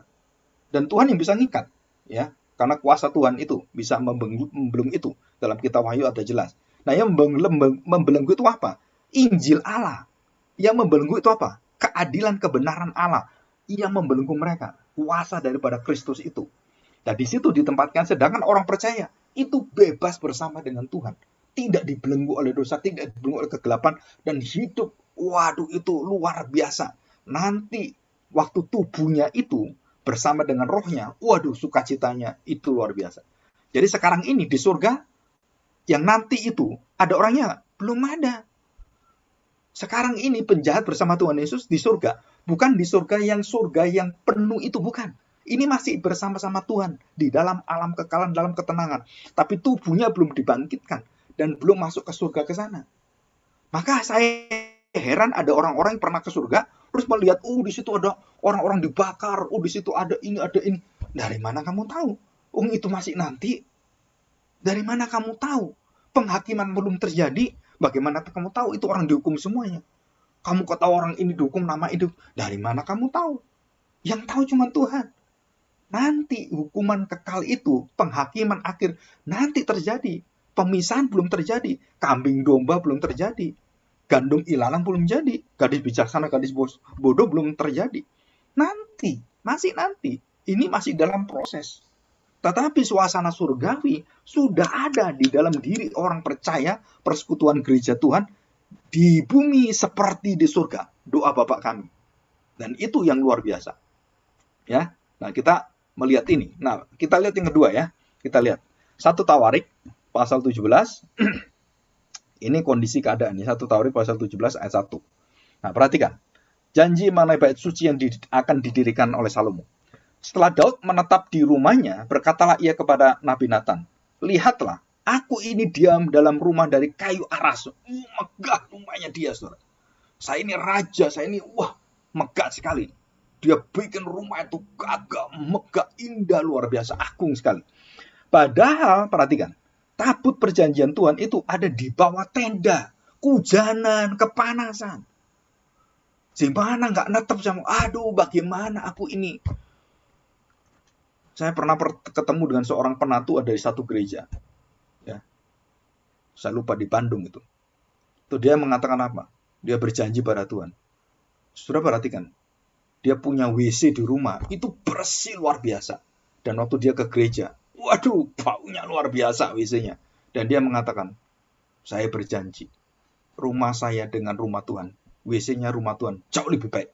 Dan Tuhan yang bisa ngikat. ya Karena kuasa Tuhan itu bisa membelenggu itu. Dalam kitab Wahyu ada jelas. Nah yang membelenggu itu apa? Injil Allah. Yang membelenggu itu apa? Keadilan kebenaran Allah. Ia membelenggu mereka, kuasa daripada Kristus itu. Dan di situ ditempatkan sedangkan orang percaya itu bebas bersama dengan Tuhan, tidak dibelenggu oleh dosa, tidak dibelenggu oleh kegelapan dan hidup waduh itu luar biasa. Nanti waktu tubuhnya itu bersama dengan rohnya, waduh sukacitanya itu luar biasa. Jadi sekarang ini di surga yang nanti itu ada orangnya belum ada. Sekarang ini penjahat bersama Tuhan Yesus di surga. Bukan di surga yang surga yang penuh itu, bukan. Ini masih bersama-sama Tuhan di dalam alam kekalan, dalam ketenangan. Tapi tubuhnya belum dibangkitkan dan belum masuk ke surga ke sana. Maka saya heran ada orang-orang yang pernah ke surga, terus melihat, oh di situ ada orang-orang dibakar, oh di situ ada ini, ada ini. Dari mana kamu tahu? Ung oh, itu masih nanti. Dari mana kamu tahu? Penghakiman belum terjadi, Bagaimana kamu tahu itu orang dihukum semuanya? Kamu kok tahu orang ini dihukum nama itu? Dari mana kamu tahu? Yang tahu cuma Tuhan. Nanti hukuman kekal itu, penghakiman akhir, nanti terjadi. Pemisahan belum terjadi. Kambing domba belum terjadi. Gandum ilalang belum jadi. Gadis bijaksana, gadis bodoh belum terjadi. Nanti, masih nanti. Ini masih dalam proses. Tetapi suasana surgawi sudah ada di dalam diri orang percaya persekutuan gereja Tuhan di bumi seperti di surga. Doa Bapak kami. Dan itu yang luar biasa. Ya. Nah, kita melihat ini. Nah, kita lihat yang kedua ya. Kita lihat. Satu Tawarik pasal 17. [CLEARS THROAT] ini kondisi keadaan ini. Ya. Satu Tawarik pasal 17 ayat 1. Nah, perhatikan. Janji mengenai bait suci yang akan didirikan oleh Salomo setelah Daud menetap di rumahnya, berkatalah ia kepada Nabi Nathan, "Lihatlah, aku ini diam dalam rumah dari kayu aras. Uh, megah rumahnya dia, saudara. Saya ini raja, saya ini wah megah sekali. Dia bikin rumah itu gagah, megah, indah, luar biasa, agung sekali. Padahal, perhatikan, tabut perjanjian Tuhan itu ada di bawah tenda, kujanan, kepanasan. gimana nggak netep sama, aduh bagaimana aku ini saya pernah ketemu dengan seorang penatu dari satu gereja. Ya. Saya lupa di Bandung itu. Itu dia mengatakan apa? Dia berjanji pada Tuhan. Sudah perhatikan. Dia punya WC di rumah. Itu bersih luar biasa. Dan waktu dia ke gereja. Waduh, baunya luar biasa WC-nya. Dan dia mengatakan, saya berjanji. Rumah saya dengan rumah Tuhan. WC-nya rumah Tuhan. Jauh lebih baik.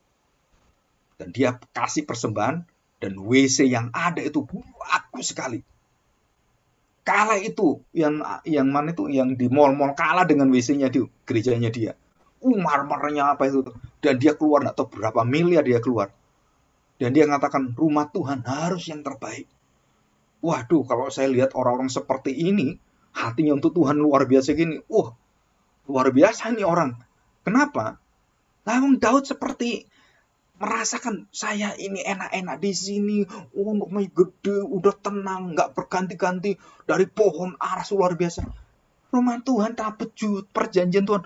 Dan dia kasih persembahan dan WC yang ada itu aku sekali. Kala itu yang yang mana itu yang di mall-mall kalah dengan WC-nya di gerejanya dia. umar uh, marmernya apa itu dan dia keluar atau berapa miliar dia keluar dan dia mengatakan rumah Tuhan harus yang terbaik waduh kalau saya lihat orang-orang seperti ini hatinya untuk Tuhan luar biasa gini wah luar biasa nih orang kenapa Lawang Daud seperti merasakan saya ini enak-enak di sini, oh rumahnya gede, udah tenang, nggak berganti-ganti dari pohon aras luar biasa. Rumah Tuhan tak pecut perjanjian Tuhan.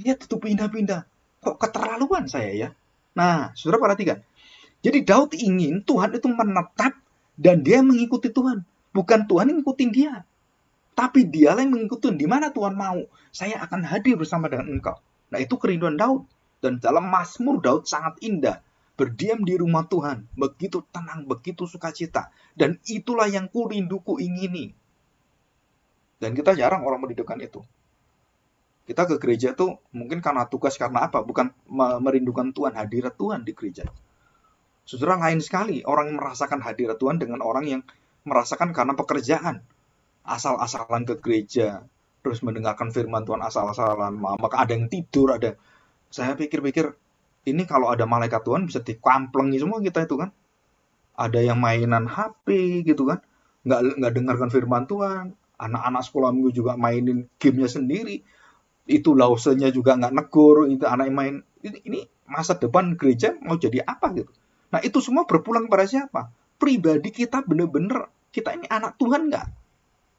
dia tutup pindah-pindah. Kok keterlaluan saya ya? Nah, saudara perhatikan. Jadi Daud ingin Tuhan itu menetap dan dia mengikuti Tuhan. Bukan Tuhan yang ngikutin dia. Tapi dia yang mengikuti Tuhan. Dimana Tuhan mau. Saya akan hadir bersama dengan engkau. Nah itu kerinduan Daud. Dan dalam Mazmur Daud sangat indah berdiam di rumah Tuhan, begitu tenang, begitu sukacita. Dan itulah yang ku rindu, ku ingini. Dan kita jarang orang merindukan itu. Kita ke gereja tuh mungkin karena tugas, karena apa? Bukan merindukan Tuhan, hadirat Tuhan di gereja. Saudara lain sekali orang yang merasakan hadirat Tuhan dengan orang yang merasakan karena pekerjaan. Asal-asalan ke gereja, terus mendengarkan firman Tuhan asal-asalan. Maka ada yang tidur, ada... Saya pikir-pikir, ini kalau ada malaikat Tuhan bisa dikamplengi semua kita itu kan ada yang mainan HP gitu kan nggak nggak dengarkan firman Tuhan anak-anak sekolah minggu juga mainin gamenya sendiri itu lausenya juga nggak negur itu anak yang main ini masa depan gereja mau jadi apa gitu nah itu semua berpulang kepada siapa pribadi kita bener-bener kita ini anak Tuhan nggak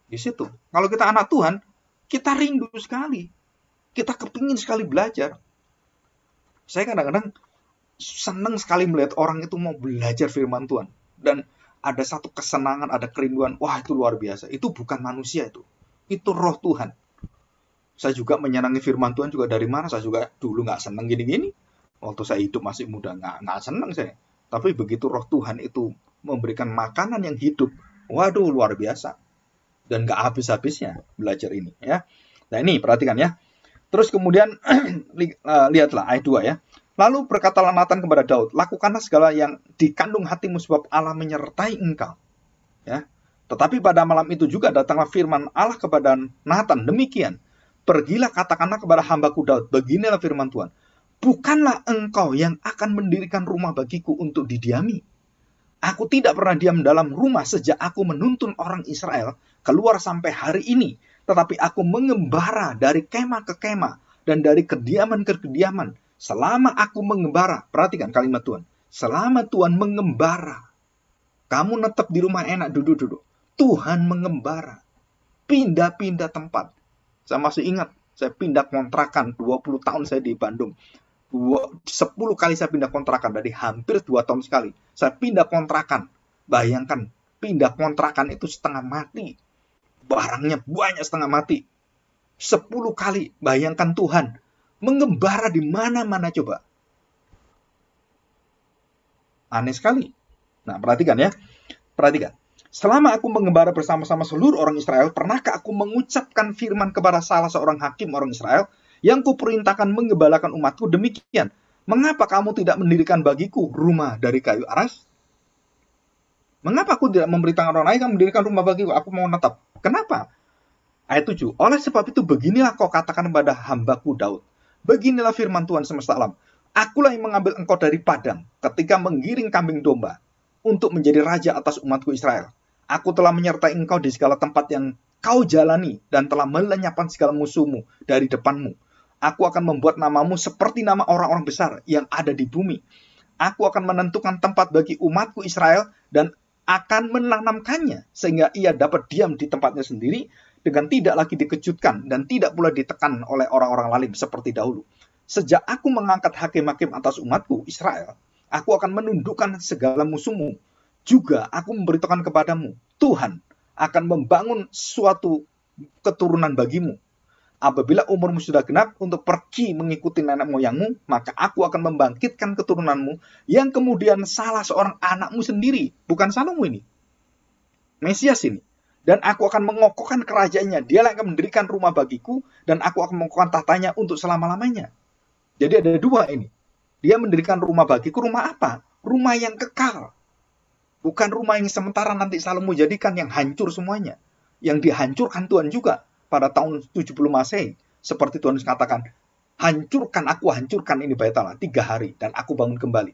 di situ kalau kita anak Tuhan kita rindu sekali kita kepingin sekali belajar saya kadang-kadang senang sekali melihat orang itu mau belajar firman Tuhan dan ada satu kesenangan, ada kerinduan, wah itu luar biasa. Itu bukan manusia itu. Itu roh Tuhan. Saya juga menyenangi firman Tuhan juga dari mana? Saya juga dulu nggak seneng gini-gini. Waktu saya hidup masih muda nggak nggak seneng saya. Tapi begitu roh Tuhan itu memberikan makanan yang hidup, waduh luar biasa. Dan nggak habis-habisnya belajar ini ya. Nah ini perhatikan ya. Terus kemudian [CLEARS THROAT] eh, lihatlah ayat 2 ya. Lalu berkatalah Nathan kepada Daud, lakukanlah segala yang dikandung hatimu sebab Allah menyertai engkau. Ya. Tetapi pada malam itu juga datanglah firman Allah kepada Nathan, demikian. Pergilah katakanlah kepada hambaku Daud, beginilah firman Tuhan. Bukanlah engkau yang akan mendirikan rumah bagiku untuk didiami. Aku tidak pernah diam dalam rumah sejak aku menuntun orang Israel keluar sampai hari ini tetapi aku mengembara dari kemah ke kemah dan dari kediaman ke kediaman. Selama aku mengembara, perhatikan kalimat Tuhan. Selama Tuhan mengembara, kamu tetap di rumah enak duduk-duduk. Tuhan mengembara. Pindah-pindah tempat. Saya masih ingat, saya pindah kontrakan 20 tahun saya di Bandung. 10 kali saya pindah kontrakan, dari hampir 2 tahun sekali. Saya pindah kontrakan. Bayangkan, pindah kontrakan itu setengah mati barangnya banyak setengah mati. Sepuluh kali bayangkan Tuhan mengembara di mana-mana coba. Aneh sekali. Nah, perhatikan ya. Perhatikan. Selama aku mengembara bersama-sama seluruh orang Israel, pernahkah aku mengucapkan firman kepada salah seorang hakim orang Israel yang kuperintahkan menggembalakan umatku demikian? Mengapa kamu tidak mendirikan bagiku rumah dari kayu aras? Mengapa aku tidak memberitakan orang lain yang mendirikan rumah bagiku? Aku mau menetap. Kenapa? Ayat 7. Oleh sebab itu beginilah kau katakan kepada hambaku Daud. Beginilah firman Tuhan semesta alam. Akulah yang mengambil engkau dari padang ketika menggiring kambing domba untuk menjadi raja atas umatku Israel. Aku telah menyertai engkau di segala tempat yang kau jalani dan telah melenyapkan segala musuhmu dari depanmu. Aku akan membuat namamu seperti nama orang-orang besar yang ada di bumi. Aku akan menentukan tempat bagi umatku Israel dan akan menanamkannya sehingga ia dapat diam di tempatnya sendiri dengan tidak lagi dikejutkan dan tidak pula ditekan oleh orang-orang lalim seperti dahulu. Sejak aku mengangkat hakim-hakim atas umatku, Israel, aku akan menundukkan segala musuhmu. Juga aku memberitakan kepadamu, Tuhan akan membangun suatu keturunan bagimu Apabila umurmu sudah genap untuk pergi mengikuti nenek moyangmu, maka aku akan membangkitkan keturunanmu yang kemudian salah seorang anakmu sendiri, bukan Salomo ini. Mesias ini. Dan aku akan mengokohkan kerajaannya. Dia yang akan mendirikan rumah bagiku dan aku akan mengokohkan tahtanya untuk selama-lamanya. Jadi ada dua ini. Dia mendirikan rumah bagiku, rumah apa? Rumah yang kekal. Bukan rumah yang sementara nanti selalu jadikan yang hancur semuanya. Yang dihancurkan Tuhan juga pada tahun 70 Masehi. Seperti Tuhan Yesus katakan, hancurkan aku, hancurkan ini bait Allah tiga hari dan aku bangun kembali.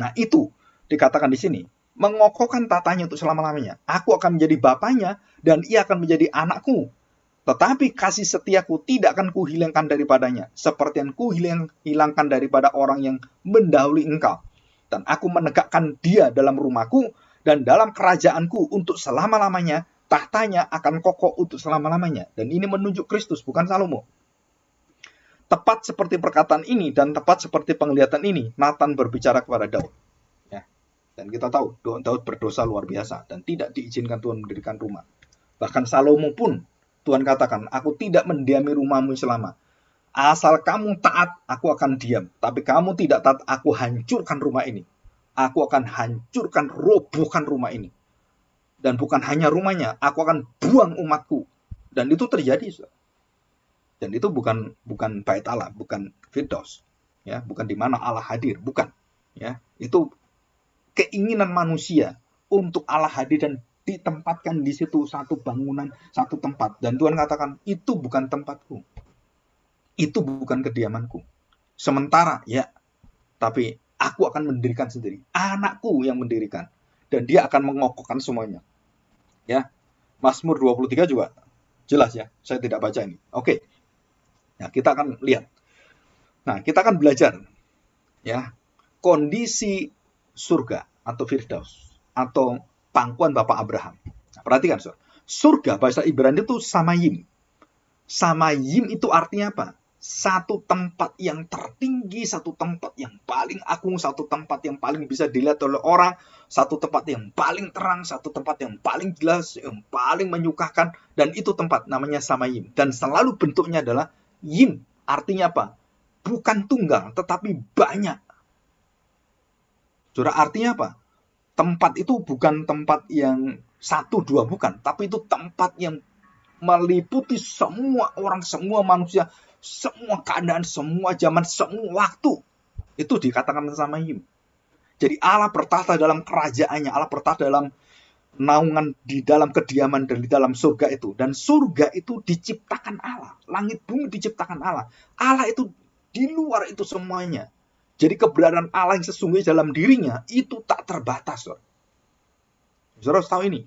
Nah itu dikatakan di sini, mengokohkan tatanya untuk selama-lamanya. Aku akan menjadi bapaknya dan ia akan menjadi anakku. Tetapi kasih setiaku tidak akan kuhilangkan daripadanya, seperti yang kuhilangkan daripada orang yang mendahului engkau. Dan aku menegakkan dia dalam rumahku dan dalam kerajaanku untuk selama-lamanya, tahtanya akan kokoh untuk selama-lamanya. Dan ini menunjuk Kristus, bukan Salomo. Tepat seperti perkataan ini dan tepat seperti penglihatan ini, Nathan berbicara kepada Daud. Ya. Dan kita tahu, Daud berdosa luar biasa dan tidak diizinkan Tuhan mendirikan rumah. Bahkan Salomo pun, Tuhan katakan, aku tidak mendiami rumahmu selama. Asal kamu taat, aku akan diam. Tapi kamu tidak taat, aku hancurkan rumah ini. Aku akan hancurkan, robohkan rumah ini dan bukan hanya rumahnya, aku akan buang umatku. Dan itu terjadi. Dan itu bukan bukan bait Allah, bukan firdaus, ya, bukan di mana Allah hadir, bukan. Ya, itu keinginan manusia untuk Allah hadir dan ditempatkan di situ satu bangunan, satu tempat. Dan Tuhan katakan, itu bukan tempatku. Itu bukan kediamanku. Sementara, ya. Tapi aku akan mendirikan sendiri. Anakku yang mendirikan. Dan dia akan mengokokkan semuanya ya. Mazmur 23 juga jelas ya. Saya tidak baca ini. Oke. Nah, kita akan lihat. Nah, kita akan belajar ya kondisi surga atau firdaus atau pangkuan Bapak Abraham. Nah, perhatikan Sur. Surga bahasa Ibrani itu samayim. Samayim itu artinya apa? satu tempat yang tertinggi, satu tempat yang paling agung, satu tempat yang paling bisa dilihat oleh orang, satu tempat yang paling terang, satu tempat yang paling jelas, yang paling menyukakan, dan itu tempat namanya Samayim. Dan selalu bentuknya adalah Yim, artinya apa? Bukan tunggal, tetapi banyak. Jura artinya apa? Tempat itu bukan tempat yang satu dua bukan, tapi itu tempat yang meliputi semua orang, semua manusia, semua keadaan, semua zaman, semua waktu. Itu dikatakan sama Him. Jadi Allah bertahta dalam kerajaannya, Allah bertahta dalam naungan di dalam kediaman dan di dalam surga itu. Dan surga itu diciptakan Allah. Langit bumi diciptakan Allah. Allah itu di luar itu semuanya. Jadi keberadaan Allah yang sesungguhnya dalam dirinya itu tak terbatas. Saudara, saudara harus tahu ini.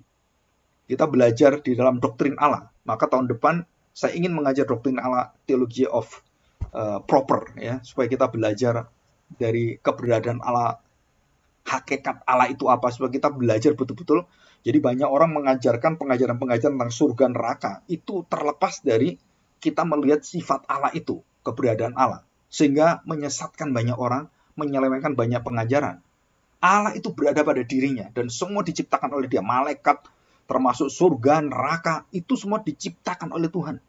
Kita belajar di dalam doktrin Allah. Maka tahun depan saya ingin mengajar doktrin ala teologi of uh, proper ya supaya kita belajar dari keberadaan ala hakikat ala itu apa supaya kita belajar betul-betul jadi banyak orang mengajarkan pengajaran-pengajaran tentang surga neraka itu terlepas dari kita melihat sifat ala itu keberadaan ala sehingga menyesatkan banyak orang menyelewengkan banyak pengajaran Allah itu berada pada dirinya dan semua diciptakan oleh dia malaikat termasuk surga neraka itu semua diciptakan oleh Tuhan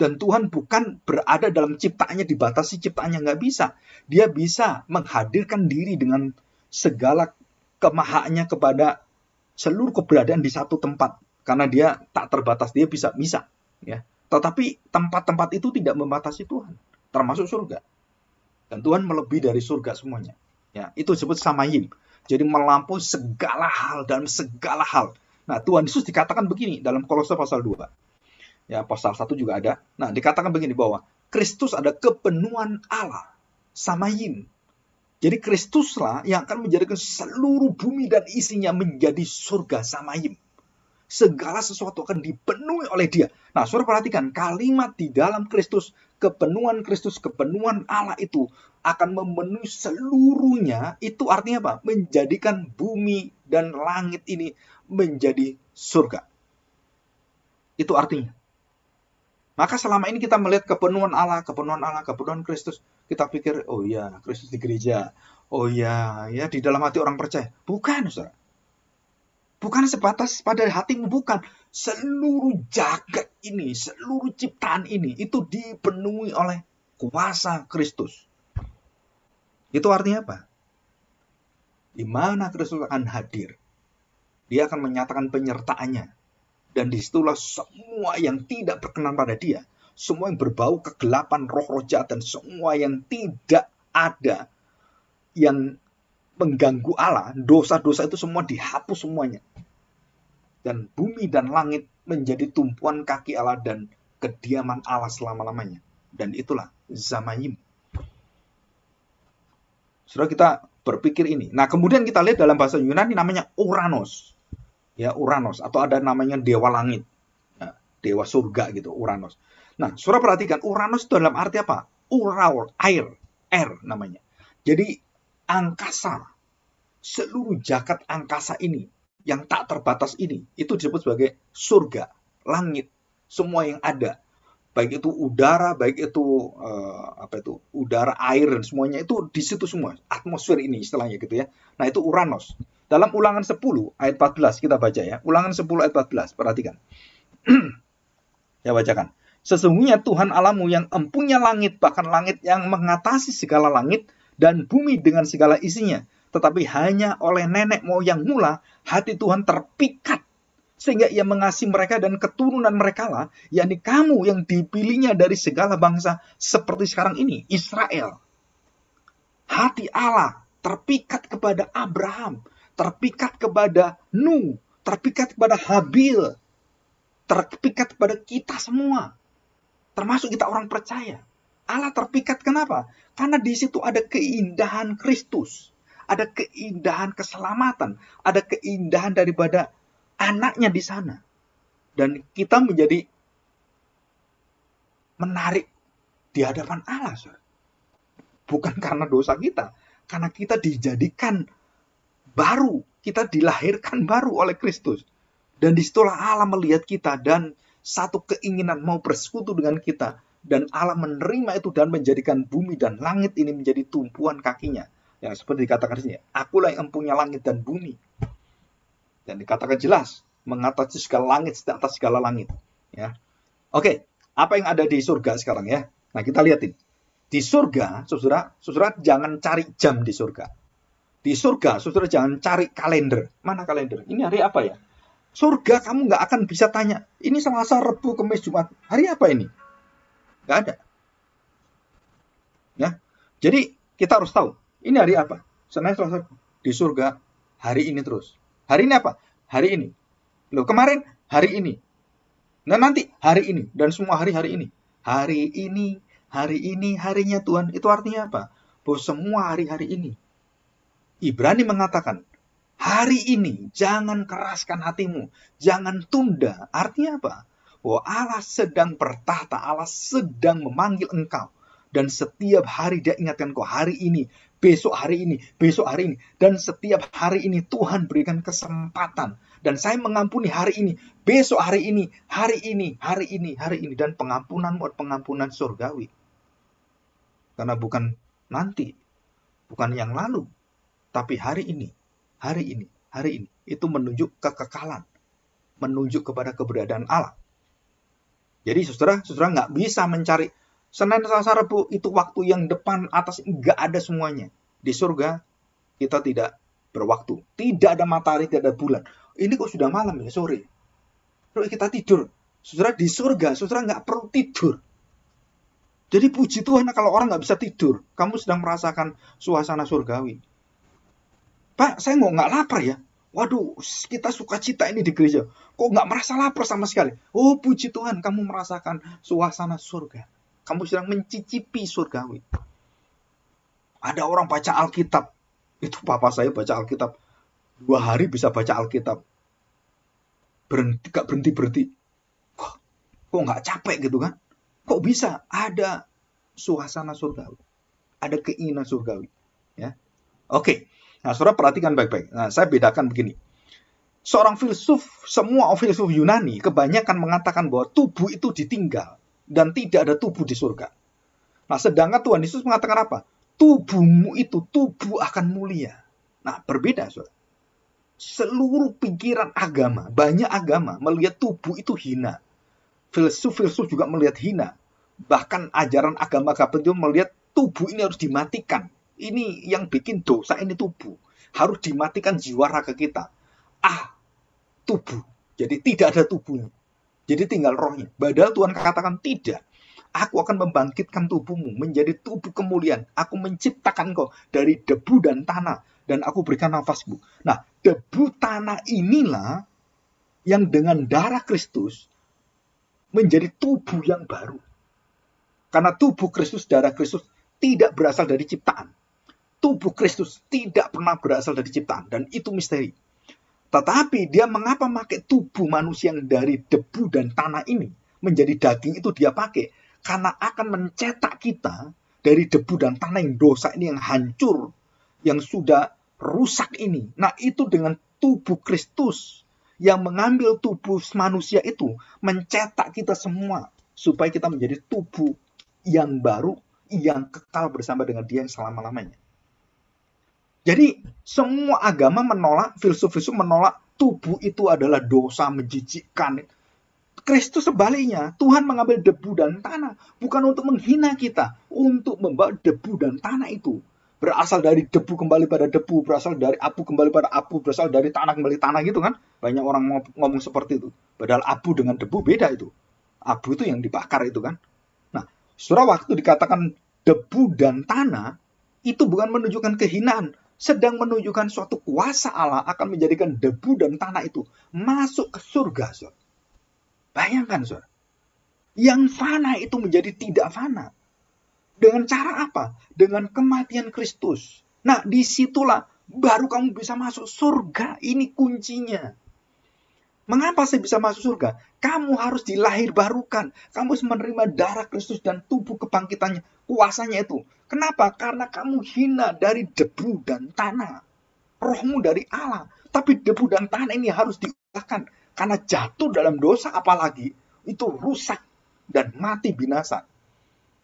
dan Tuhan bukan berada dalam ciptaannya dibatasi ciptaannya nggak bisa. Dia bisa menghadirkan diri dengan segala kemahanya kepada seluruh keberadaan di satu tempat karena dia tak terbatas dia bisa bisa ya. Tetapi tempat-tempat itu tidak membatasi Tuhan, termasuk surga. Dan Tuhan melebihi dari surga semuanya. Ya, itu disebut samayim. Jadi melampaui segala hal dan segala hal. Nah, Tuhan Yesus dikatakan begini dalam Kolose pasal 2. Ya, pasal 1 juga ada. Nah, dikatakan begini di bawah Kristus ada kepenuhan Allah. Yin. Jadi Kristuslah yang akan menjadikan seluruh bumi dan isinya menjadi surga Yin. Segala sesuatu akan dipenuhi oleh dia. Nah, suruh perhatikan kalimat di dalam Kristus, kepenuhan Kristus, kepenuhan Allah itu akan memenuhi seluruhnya. Itu artinya apa? Menjadikan bumi dan langit ini menjadi surga. Itu artinya. Maka selama ini kita melihat kepenuhan Allah, kepenuhan Allah, kepenuhan Kristus. Kita pikir, oh iya, Kristus di gereja. Oh iya, ya di dalam hati orang percaya. Bukan, saudara. Bukan sebatas pada hatimu, bukan. Seluruh jagat ini, seluruh ciptaan ini, itu dipenuhi oleh kuasa Kristus. Itu artinya apa? Di mana Kristus akan hadir. Dia akan menyatakan penyertaannya dan disitulah semua yang tidak berkenan pada dia, semua yang berbau kegelapan roh-roh jahat, dan semua yang tidak ada yang mengganggu Allah, dosa-dosa itu semua dihapus semuanya. Dan bumi dan langit menjadi tumpuan kaki Allah dan kediaman Allah selama-lamanya. Dan itulah Zamayim. Sudah kita berpikir ini. Nah, kemudian kita lihat dalam bahasa Yunani namanya Uranus ya Uranus atau ada namanya dewa langit, ya, dewa surga gitu Uranus. Nah, surah perhatikan Uranus itu dalam arti apa? Uraul, air, air namanya. Jadi angkasa, seluruh jagat angkasa ini yang tak terbatas ini itu disebut sebagai surga, langit, semua yang ada baik itu udara, baik itu uh, apa itu udara, air dan semuanya itu di situ semua atmosfer ini istilahnya gitu ya. Nah itu Uranus. Dalam ulangan 10 ayat 14 kita baca ya. Ulangan 10 ayat 14, perhatikan. Saya [CLEARS THROAT] bacakan. Sesungguhnya Tuhan Alamu yang empunya langit, bahkan langit yang mengatasi segala langit, dan bumi dengan segala isinya. Tetapi hanya oleh nenek moyang mula, hati Tuhan terpikat. Sehingga ia mengasihi mereka dan keturunan mereka lah, yakni kamu yang dipilihnya dari segala bangsa seperti sekarang ini, Israel. Hati Allah terpikat kepada Abraham terpikat kepada Nu, terpikat kepada Habil, terpikat kepada kita semua. Termasuk kita orang percaya. Allah terpikat kenapa? Karena di situ ada keindahan Kristus. Ada keindahan keselamatan. Ada keindahan daripada anaknya di sana. Dan kita menjadi menarik di hadapan Allah. Bukan karena dosa kita. Karena kita dijadikan baru. Kita dilahirkan baru oleh Kristus. Dan disitulah Allah melihat kita dan satu keinginan mau bersekutu dengan kita. Dan Allah menerima itu dan menjadikan bumi dan langit ini menjadi tumpuan kakinya. Yang seperti dikatakan sini, akulah yang empunya langit dan bumi. Dan dikatakan jelas, mengatasi segala langit, di atas segala langit. Ya. Oke, apa yang ada di surga sekarang ya? Nah, kita lihatin. Di surga, saudara, saudara jangan cari jam di surga di surga, saudara jangan cari kalender. Mana kalender? Ini hari apa ya? Surga kamu nggak akan bisa tanya. Ini Selasa, Rebu, Kamis, Jumat. Hari apa ini? Nggak ada. Ya, jadi kita harus tahu ini hari apa. Senin, Selasa, di surga hari ini terus. Hari ini apa? Hari ini. Loh, kemarin hari ini. Nah, nanti hari ini dan semua hari-hari ini. Hari ini, hari ini, harinya Tuhan. Itu artinya apa? Bahwa semua hari-hari ini Ibrani mengatakan, hari ini jangan keraskan hatimu, jangan tunda. Artinya apa? Bahwa Allah sedang bertahta, Allah sedang memanggil engkau. Dan setiap hari dia ingatkan kau, hari ini, besok hari ini, besok hari ini. Dan setiap hari ini Tuhan berikan kesempatan. Dan saya mengampuni hari ini, besok hari ini, hari ini, hari ini, hari ini. Dan pengampunanmu pengampunan surgawi. Karena bukan nanti, bukan yang lalu, tapi hari ini, hari ini, hari ini, itu menunjuk kekekalan. Menunjuk kepada keberadaan Allah. Jadi saudara, saudara nggak bisa mencari Senin, Selasa, Rabu itu waktu yang depan atas nggak ada semuanya. Di surga kita tidak berwaktu. Tidak ada matahari, tidak ada bulan. Ini kok sudah malam ya, sore. Terus kita tidur. Saudara di surga, saudara nggak perlu tidur. Jadi puji Tuhan kalau orang nggak bisa tidur. Kamu sedang merasakan suasana surgawi. Pak, saya nggak nggak lapar ya. Waduh, kita suka cita ini di gereja. Kok nggak merasa lapar sama sekali? Oh, puji Tuhan, kamu merasakan suasana surga. Kamu sedang mencicipi surgawi. Ada orang baca Alkitab. Itu papa saya baca Alkitab. Dua hari bisa baca Alkitab. Berhenti, gak berhenti-berhenti. Kok, kok nggak capek gitu kan? Kok bisa? Ada suasana surgawi. Ada keinginan surgawi. Ya. Oke. Okay. Nah, saudara perhatikan baik-baik. Nah, saya bedakan begini. Seorang filsuf, semua filsuf Yunani kebanyakan mengatakan bahwa tubuh itu ditinggal dan tidak ada tubuh di surga. Nah, sedangkan Tuhan Yesus mengatakan apa? Tubuhmu itu tubuh akan mulia. Nah, berbeda, saudara. Seluruh pikiran agama, banyak agama melihat tubuh itu hina. Filsuf-filsuf juga melihat hina. Bahkan ajaran agama Kapel melihat tubuh ini harus dimatikan ini yang bikin dosa ini tubuh. Harus dimatikan jiwa raga kita. Ah, tubuh. Jadi tidak ada tubuhnya. Jadi tinggal rohnya. Padahal Tuhan katakan tidak. Aku akan membangkitkan tubuhmu menjadi tubuh kemuliaan. Aku menciptakan kau dari debu dan tanah. Dan aku berikan nafasmu. Nah, debu tanah inilah yang dengan darah Kristus menjadi tubuh yang baru. Karena tubuh Kristus, darah Kristus tidak berasal dari ciptaan tubuh Kristus tidak pernah berasal dari ciptaan dan itu misteri. Tetapi dia mengapa pakai tubuh manusia yang dari debu dan tanah ini menjadi daging itu dia pakai karena akan mencetak kita dari debu dan tanah yang dosa ini yang hancur, yang sudah rusak ini. Nah, itu dengan tubuh Kristus yang mengambil tubuh manusia itu mencetak kita semua supaya kita menjadi tubuh yang baru yang kekal bersama dengan dia yang selama-lamanya. Jadi semua agama menolak, filsuf-filsuf menolak tubuh itu adalah dosa menjijikkan. Kristus sebaliknya, Tuhan mengambil debu dan tanah bukan untuk menghina kita, untuk membawa debu dan tanah itu berasal dari debu kembali pada debu, berasal dari abu kembali pada abu, berasal dari tanah kembali tanah gitu kan. Banyak orang ngomong, seperti itu. Padahal abu dengan debu beda itu. Abu itu yang dibakar itu kan. Nah, surah waktu dikatakan debu dan tanah itu bukan menunjukkan kehinaan, sedang menunjukkan suatu kuasa Allah akan menjadikan debu dan tanah itu masuk ke surga, saudara. Bayangkan, saudara. Yang fana itu menjadi tidak fana. Dengan cara apa? Dengan kematian Kristus. Nah, disitulah baru kamu bisa masuk surga. Ini kuncinya. Mengapa saya bisa masuk surga? Kamu harus dilahir Kamu harus menerima darah Kristus dan tubuh kebangkitannya, kuasanya itu. Kenapa? Karena kamu hina dari debu dan tanah. Rohmu dari Allah. Tapi debu dan tanah ini harus diubahkan. Karena jatuh dalam dosa apalagi, itu rusak dan mati binasa.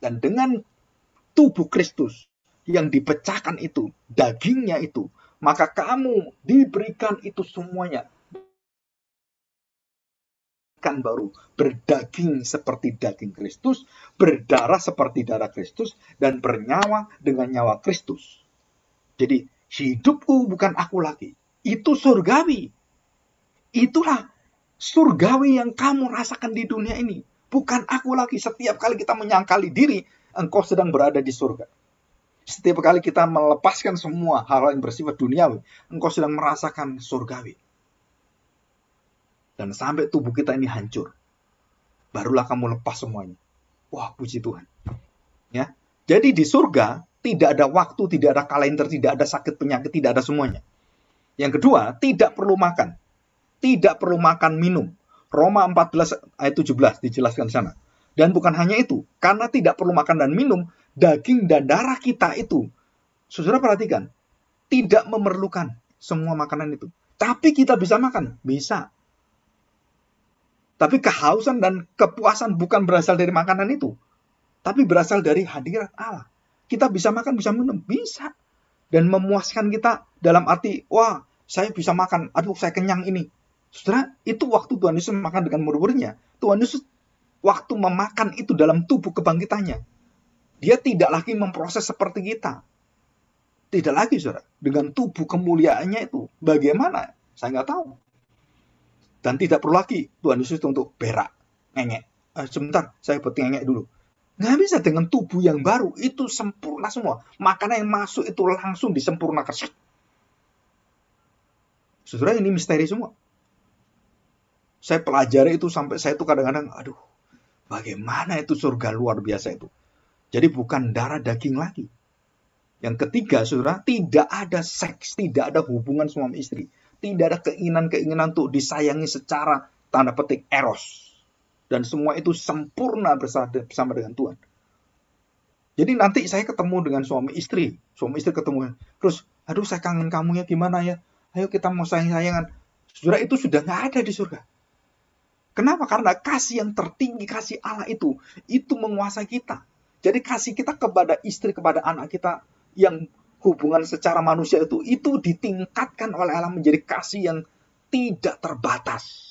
Dan dengan tubuh Kristus yang dipecahkan itu, dagingnya itu, maka kamu diberikan itu semuanya baru, berdaging seperti daging Kristus, berdarah seperti darah Kristus, dan bernyawa dengan nyawa Kristus. Jadi hidupku bukan aku lagi, itu surgawi. Itulah surgawi yang kamu rasakan di dunia ini. Bukan aku lagi. Setiap kali kita menyangkali diri, engkau sedang berada di surga. Setiap kali kita melepaskan semua hal yang bersifat duniawi, engkau sedang merasakan surgawi. Dan sampai tubuh kita ini hancur. Barulah kamu lepas semuanya. Wah, puji Tuhan. Ya. Jadi di surga tidak ada waktu, tidak ada kalender, tidak ada sakit penyakit, tidak ada semuanya. Yang kedua, tidak perlu makan. Tidak perlu makan minum. Roma 14 ayat 17 dijelaskan sana. Dan bukan hanya itu, karena tidak perlu makan dan minum, daging dan darah kita itu, saudara perhatikan, tidak memerlukan semua makanan itu. Tapi kita bisa makan, bisa. Tapi kehausan dan kepuasan bukan berasal dari makanan itu, tapi berasal dari hadirat Allah. Kita bisa makan, bisa minum, bisa. Dan memuaskan kita dalam arti, wah, saya bisa makan, aduh saya kenyang ini. Saudara, itu waktu Tuhan Yesus makan dengan murmurnya. Tuhan Yesus waktu memakan itu dalam tubuh kebangkitannya. Dia tidak lagi memproses seperti kita. Tidak lagi, saudara. Dengan tubuh kemuliaannya itu. Bagaimana? Saya nggak tahu. Dan tidak perlu lagi Tuhan Yesus untuk berak, ngengek. Eh, sebentar, saya buat ngengek dulu. Nggak bisa dengan tubuh yang baru, itu sempurna semua. Makanan yang masuk itu langsung disempurnakan. Saudara ini misteri semua. Saya pelajari itu sampai saya itu kadang-kadang, aduh, bagaimana itu surga luar biasa itu. Jadi bukan darah daging lagi. Yang ketiga, saudara, tidak ada seks, tidak ada hubungan suami istri tidak ada keinginan-keinginan untuk disayangi secara tanda petik eros. Dan semua itu sempurna bersama dengan Tuhan. Jadi nanti saya ketemu dengan suami istri, suami istri ketemu, terus aduh saya kangen kamu ya gimana ya, ayo kita mau sayang-sayangan. Saudara itu sudah nggak ada di surga. Kenapa? Karena kasih yang tertinggi, kasih Allah itu, itu menguasai kita. Jadi kasih kita kepada istri, kepada anak kita yang hubungan secara manusia itu itu ditingkatkan oleh Allah menjadi kasih yang tidak terbatas.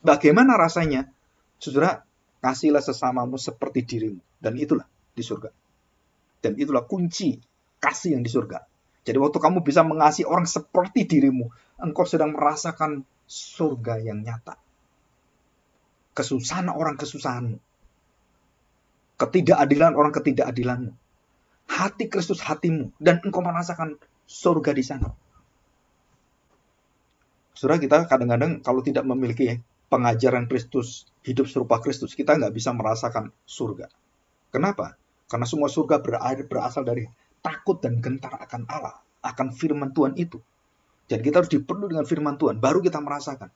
Bagaimana rasanya? Saudara, kasihlah sesamamu seperti dirimu. Dan itulah di surga. Dan itulah kunci kasih yang di surga. Jadi waktu kamu bisa mengasihi orang seperti dirimu, engkau sedang merasakan surga yang nyata. Kesusahan orang kesusahanmu. Ketidakadilan orang ketidakadilanmu hati Kristus hatimu dan engkau merasakan surga di sana. Saudara kita kadang-kadang kalau tidak memiliki pengajaran Kristus, hidup serupa Kristus, kita nggak bisa merasakan surga. Kenapa? Karena semua surga berasal dari takut dan gentar akan Allah, akan firman Tuhan itu. Jadi kita harus diperlu dengan firman Tuhan, baru kita merasakan.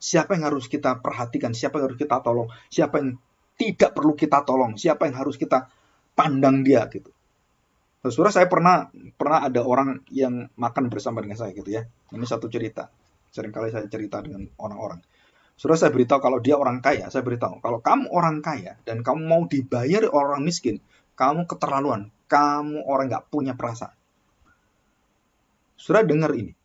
Siapa yang harus kita perhatikan, siapa yang harus kita tolong, siapa yang tidak perlu kita tolong, siapa yang harus kita pandang dia gitu. Surah saya pernah pernah ada orang yang makan bersama dengan saya gitu ya. Ini satu cerita. Seringkali saya cerita dengan orang-orang. Surah saya beritahu kalau dia orang kaya, saya beritahu kalau kamu orang kaya dan kamu mau dibayar orang miskin, kamu keterlaluan, kamu orang nggak punya perasaan. Surah dengar ini.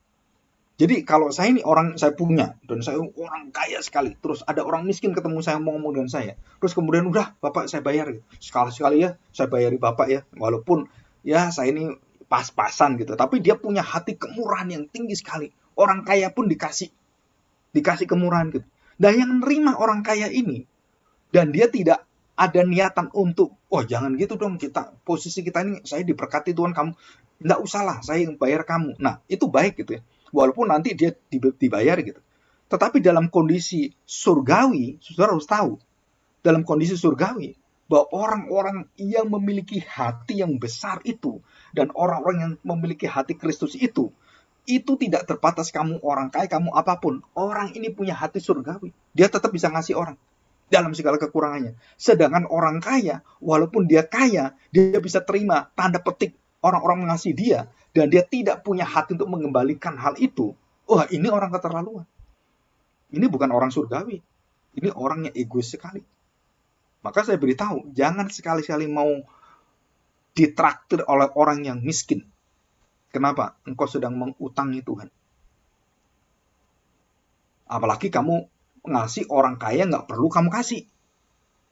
Jadi kalau saya ini orang saya punya dan saya orang kaya sekali, terus ada orang miskin ketemu saya mau ngomong dengan saya, terus kemudian udah bapak saya bayar, sekali sekali ya saya bayari bapak ya, walaupun ya saya ini pas-pasan gitu tapi dia punya hati kemurahan yang tinggi sekali orang kaya pun dikasih dikasih kemurahan gitu dan yang nerima orang kaya ini dan dia tidak ada niatan untuk oh jangan gitu dong kita posisi kita ini saya diberkati Tuhan kamu nggak usahlah saya yang bayar kamu nah itu baik gitu ya walaupun nanti dia dibayar gitu tetapi dalam kondisi surgawi saudara harus tahu dalam kondisi surgawi bahwa orang-orang yang memiliki hati yang besar itu dan orang-orang yang memiliki hati Kristus itu itu tidak terbatas kamu orang kaya kamu apapun orang ini punya hati surgawi dia tetap bisa ngasih orang dalam segala kekurangannya sedangkan orang kaya walaupun dia kaya dia bisa terima tanda petik orang-orang mengasihi dia dan dia tidak punya hati untuk mengembalikan hal itu wah ini orang keterlaluan ini bukan orang surgawi ini orang yang egois sekali maka saya beritahu, jangan sekali-kali mau ditraktir oleh orang yang miskin. Kenapa? Engkau sedang mengutangi Tuhan. Apalagi kamu ngasih orang kaya nggak perlu kamu kasih.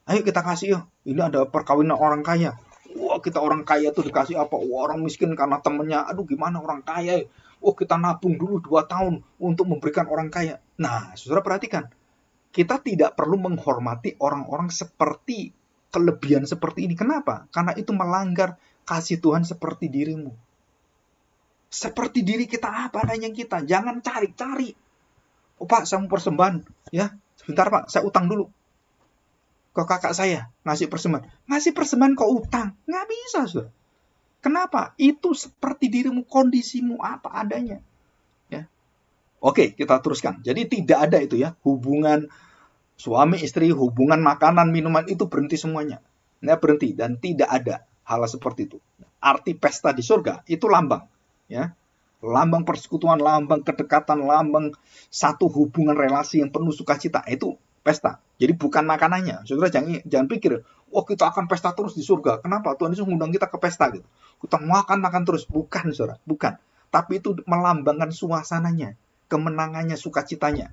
Ayo kita kasih ya. Ini ada perkawinan orang kaya. Wah kita orang kaya tuh dikasih apa? Wah orang miskin karena temennya. Aduh gimana orang kaya ya? Wah kita nabung dulu dua tahun untuk memberikan orang kaya. Nah saudara perhatikan kita tidak perlu menghormati orang-orang seperti kelebihan seperti ini. Kenapa? Karena itu melanggar kasih Tuhan seperti dirimu. Seperti diri kita apa adanya kita. Jangan cari-cari. Oh pak, saya mau persembahan. Ya, sebentar pak, saya utang dulu. Ke kakak saya, ngasih persembahan. Ngasih persembahan kok utang? Nggak bisa, sudah. Kenapa? Itu seperti dirimu, kondisimu apa adanya. Oke, kita teruskan. Jadi tidak ada itu ya, hubungan suami istri, hubungan makanan, minuman itu berhenti semuanya. Nah, berhenti dan tidak ada hal seperti itu. Arti pesta di surga itu lambang, ya. Lambang persekutuan, lambang kedekatan, lambang satu hubungan relasi yang penuh sukacita itu pesta. Jadi bukan makanannya. Saudara jangan jangan pikir, oh, kita akan pesta terus di surga." Kenapa? Tuhan Yesus mengundang kita ke pesta gitu. Kita makan makan terus, bukan Saudara, bukan. Tapi itu melambangkan suasananya kemenangannya, sukacitanya.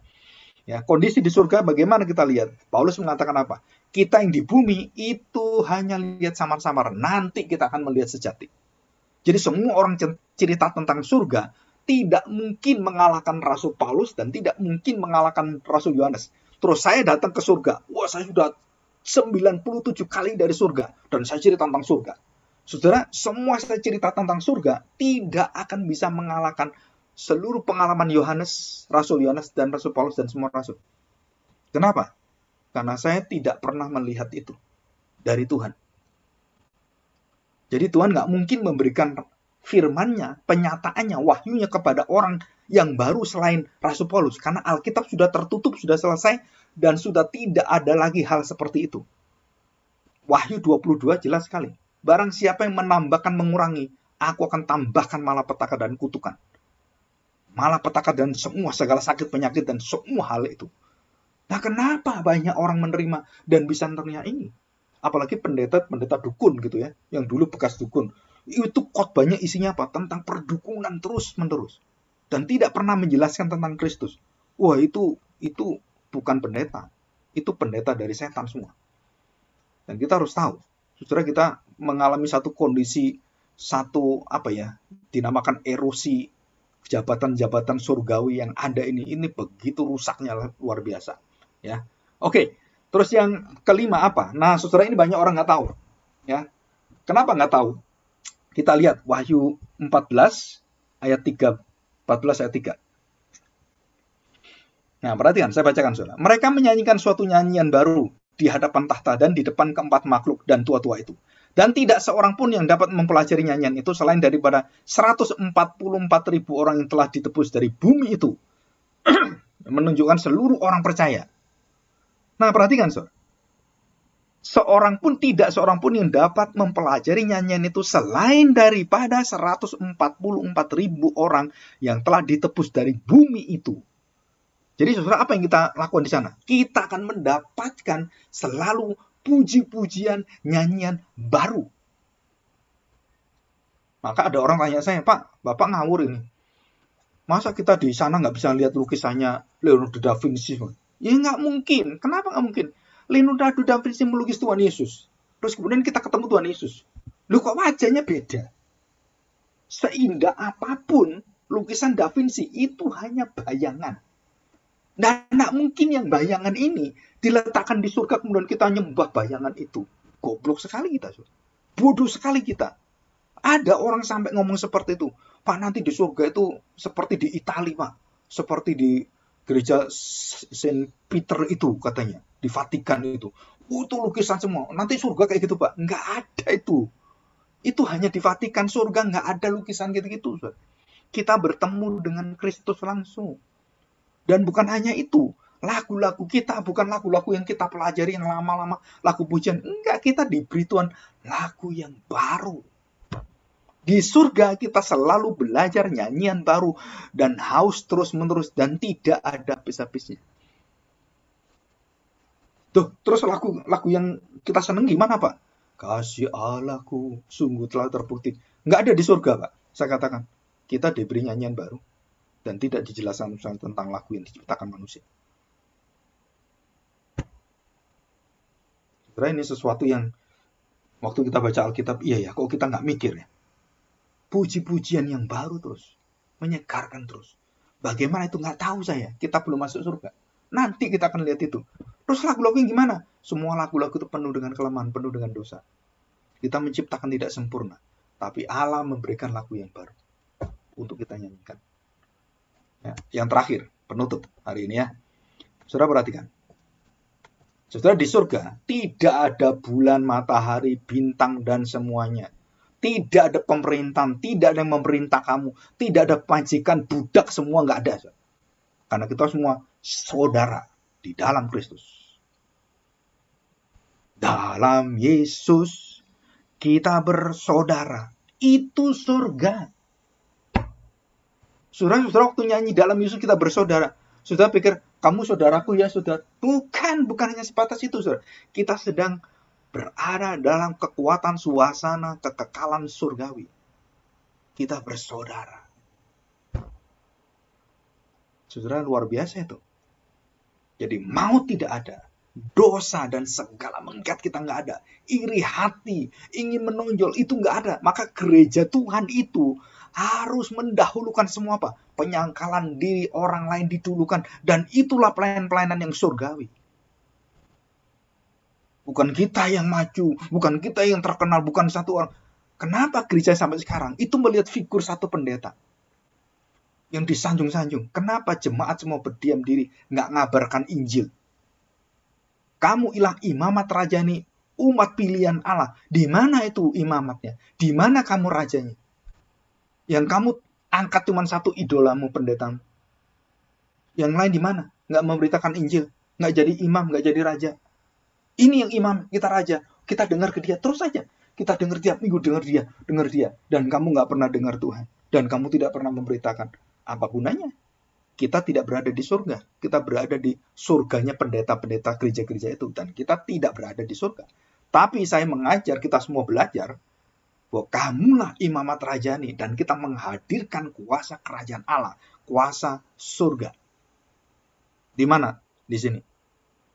Ya, kondisi di surga bagaimana kita lihat? Paulus mengatakan apa? Kita yang di bumi itu hanya lihat samar-samar. Nanti kita akan melihat sejati. Jadi semua orang cerita tentang surga tidak mungkin mengalahkan Rasul Paulus dan tidak mungkin mengalahkan Rasul Yohanes. Terus saya datang ke surga. Wah, saya sudah 97 kali dari surga. Dan saya cerita tentang surga. Saudara, semua saya cerita tentang surga tidak akan bisa mengalahkan seluruh pengalaman Yohanes, Rasul Yohanes dan Rasul Paulus dan semua rasul. Kenapa? Karena saya tidak pernah melihat itu dari Tuhan. Jadi Tuhan nggak mungkin memberikan firmannya, penyataannya, wahyunya kepada orang yang baru selain Rasul Paulus. Karena Alkitab sudah tertutup, sudah selesai, dan sudah tidak ada lagi hal seperti itu. Wahyu 22 jelas sekali. Barang siapa yang menambahkan mengurangi, aku akan tambahkan malapetaka dan kutukan malah petaka dan semua segala sakit penyakit dan semua hal itu. Nah kenapa banyak orang menerima dan bisa menerima ini? Apalagi pendeta-pendeta dukun gitu ya, yang dulu bekas dukun. Itu khotbahnya isinya apa? Tentang perdukunan terus-menerus. Dan tidak pernah menjelaskan tentang Kristus. Wah itu itu bukan pendeta. Itu pendeta dari setan semua. Dan kita harus tahu, saudara kita mengalami satu kondisi, satu apa ya, dinamakan erosi jabatan-jabatan surgawi yang ada ini ini begitu rusaknya luar biasa ya oke terus yang kelima apa nah saudara ini banyak orang nggak tahu ya kenapa nggak tahu kita lihat Wahyu 14 ayat 3 14 ayat 3 nah perhatikan saya bacakan saudara mereka menyanyikan suatu nyanyian baru di hadapan tahta dan di depan keempat makhluk dan tua-tua itu dan tidak seorang pun yang dapat mempelajari nyanyian itu selain daripada 144 ribu orang yang telah ditebus dari bumi itu. [CLEARS THROAT] Menunjukkan seluruh orang percaya. Nah perhatikan Seorang pun tidak seorang pun yang dapat mempelajari nyanyian itu selain daripada 144 ribu orang yang telah ditebus dari bumi itu. Jadi saudara apa yang kita lakukan di sana? Kita akan mendapatkan selalu puji-pujian nyanyian baru. Maka ada orang tanya saya, Pak, Bapak ngawur ini. Masa kita di sana nggak bisa lihat lukisannya Leonardo da Vinci? Ya nggak mungkin. Kenapa nggak mungkin? Leonardo da Vinci melukis Tuhan Yesus. Terus kemudian kita ketemu Tuhan Yesus. Lu kok wajahnya beda? Seindah apapun lukisan Da Vinci itu hanya bayangan. Dan nah, nggak mungkin yang bayangan ini diletakkan di surga kemudian kita nyembah bayangan itu. Goblok sekali kita. Bodoh sekali kita. Ada orang sampai ngomong seperti itu. Pak nanti di surga itu seperti di itali Pak. Seperti di gereja Saint Peter itu katanya. Di Vatikan itu. Oh, itu lukisan semua. Nanti surga kayak gitu, Pak. Nggak ada itu. Itu hanya di Vatikan surga. Nggak ada lukisan gitu-gitu. Kita bertemu dengan Kristus langsung. Dan bukan hanya itu lagu-lagu kita bukan lagu-lagu yang kita pelajari yang lama-lama lagu pujian enggak kita diberi Tuhan lagu yang baru di surga kita selalu belajar nyanyian baru dan haus terus-menerus dan tidak ada habis-habisnya. Tuh, terus lagu lagu yang kita seneng gimana, Pak? Kasih Allahku sungguh telah terbukti. Enggak ada di surga, Pak. Saya katakan, kita diberi nyanyian baru dan tidak dijelaskan tentang lagu yang diciptakan manusia. saudara ini sesuatu yang waktu kita baca Alkitab, iya ya, kok kita nggak mikir ya. Puji-pujian yang baru terus, menyegarkan terus. Bagaimana itu nggak tahu saya, kita belum masuk surga. Nanti kita akan lihat itu. Terus lagu lagu yang gimana? Semua lagu-lagu itu penuh dengan kelemahan, penuh dengan dosa. Kita menciptakan tidak sempurna. Tapi Allah memberikan lagu yang baru untuk kita nyanyikan. Ya, yang terakhir, penutup hari ini ya. Sudah perhatikan, Saudara di surga tidak ada bulan, matahari, bintang dan semuanya. Tidak ada pemerintahan, tidak ada yang memerintah kamu, tidak ada pancikan budak semua nggak ada. Karena kita semua saudara di dalam Kristus. Dalam Yesus kita bersaudara. Itu surga. Saudara-saudara waktu nyanyi dalam Yesus kita bersaudara. Saudara pikir, kamu saudaraku ya sudah. Bukan, bukan hanya sebatas itu saudara. Kita sedang berada dalam kekuatan suasana kekekalan surgawi. Kita bersaudara. Saudara luar biasa itu. Jadi mau tidak ada, dosa dan segala mengkat kita nggak ada. Iri hati, ingin menonjol itu nggak ada. Maka gereja Tuhan itu harus mendahulukan semua apa? Penyangkalan diri orang lain didulukan dan itulah pelayanan pelayanan yang surgawi. Bukan kita yang maju, bukan kita yang terkenal, bukan satu orang. Kenapa gereja sampai sekarang itu melihat figur satu pendeta yang disanjung-sanjung? Kenapa jemaat semua berdiam diri, nggak ngabarkan Injil? Kamu hilang imamat raja nih, umat pilihan Allah. Di mana itu imamatnya? Di mana kamu rajanya? Yang kamu angkat cuma satu idolamu pendetamu. Yang lain di mana? Nggak memberitakan Injil, nggak jadi imam, nggak jadi raja. Ini yang imam, kita raja, kita dengar ke dia terus saja. Kita dengar tiap minggu, dengar dia, dengar dia. Dan kamu nggak pernah dengar Tuhan. Dan kamu tidak pernah memberitakan. Apa gunanya? Kita tidak berada di surga. Kita berada di surganya pendeta-pendeta gereja-gereja itu. Dan kita tidak berada di surga. Tapi saya mengajar kita semua belajar bahwa kamulah imamat rajani dan kita menghadirkan kuasa kerajaan Allah, kuasa surga. Di mana? Di sini.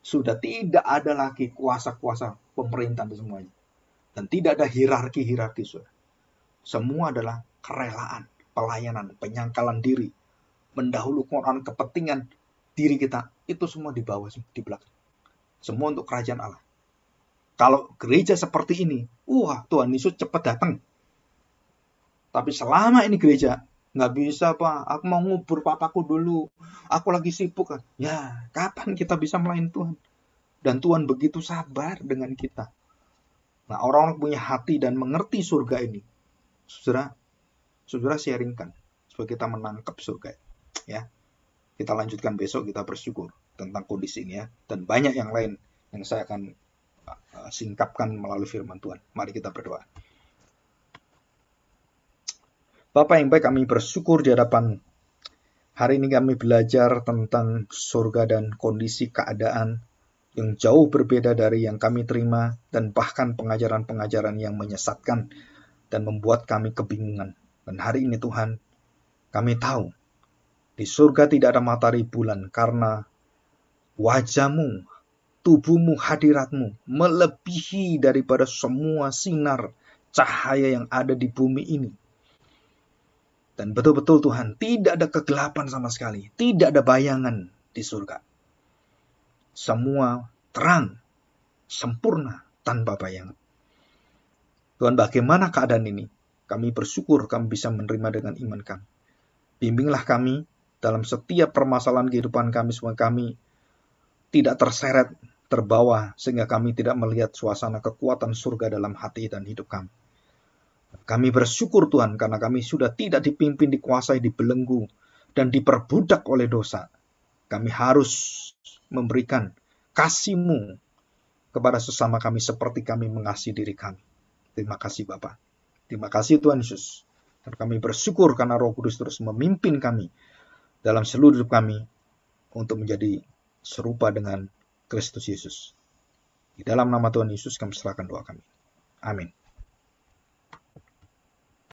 Sudah tidak ada lagi kuasa-kuasa pemerintahan dan semuanya. Dan tidak ada hierarki-hierarki sudah. Semua adalah kerelaan, pelayanan, penyangkalan diri, mendahulukan kepentingan diri kita. Itu semua di bawah, di belakang. Semua untuk kerajaan Allah. Kalau gereja seperti ini, wah Tuhan Yesus cepat datang. Tapi selama ini gereja nggak bisa pak, aku mau ngubur papaku dulu, aku lagi sibuk kan. Ya, kapan kita bisa melayani Tuhan? Dan Tuhan begitu sabar dengan kita. Nah, orang-orang punya hati dan mengerti surga ini. Saudara, saudara sharingkan supaya kita menangkap surga. Ya, kita lanjutkan besok kita bersyukur tentang kondisi ini ya dan banyak yang lain yang saya akan Eh, singkapkan melalui firman Tuhan. Mari kita berdoa. Bapak yang baik kami bersyukur di hadapan hari ini kami belajar tentang surga dan kondisi keadaan yang jauh berbeda dari yang kami terima dan bahkan pengajaran-pengajaran yang menyesatkan dan membuat kami kebingungan. Dan hari ini Tuhan, kami tahu di surga tidak ada matahari bulan karena wajahmu tubuhmu hadiratmu melebihi daripada semua sinar cahaya yang ada di bumi ini. Dan betul-betul Tuhan, tidak ada kegelapan sama sekali, tidak ada bayangan di surga. Semua terang, sempurna, tanpa bayangan. Tuhan, bagaimana keadaan ini? Kami bersyukur kami bisa menerima dengan iman kami. Bimbinglah kami dalam setiap permasalahan kehidupan kami, semua kami tidak terseret terbawa sehingga kami tidak melihat suasana kekuatan surga dalam hati dan hidup kami. Kami bersyukur Tuhan karena kami sudah tidak dipimpin, dikuasai, dibelenggu, dan diperbudak oleh dosa. Kami harus memberikan kasih-Mu kepada sesama kami seperti kami mengasihi diri kami. Terima kasih Bapak. Terima kasih Tuhan Yesus. Dan kami bersyukur karena Roh Kudus terus memimpin kami dalam seluruh hidup kami untuk menjadi serupa dengan Kristus Yesus. Di dalam nama Tuhan Yesus kami serahkan doa kami. Amin.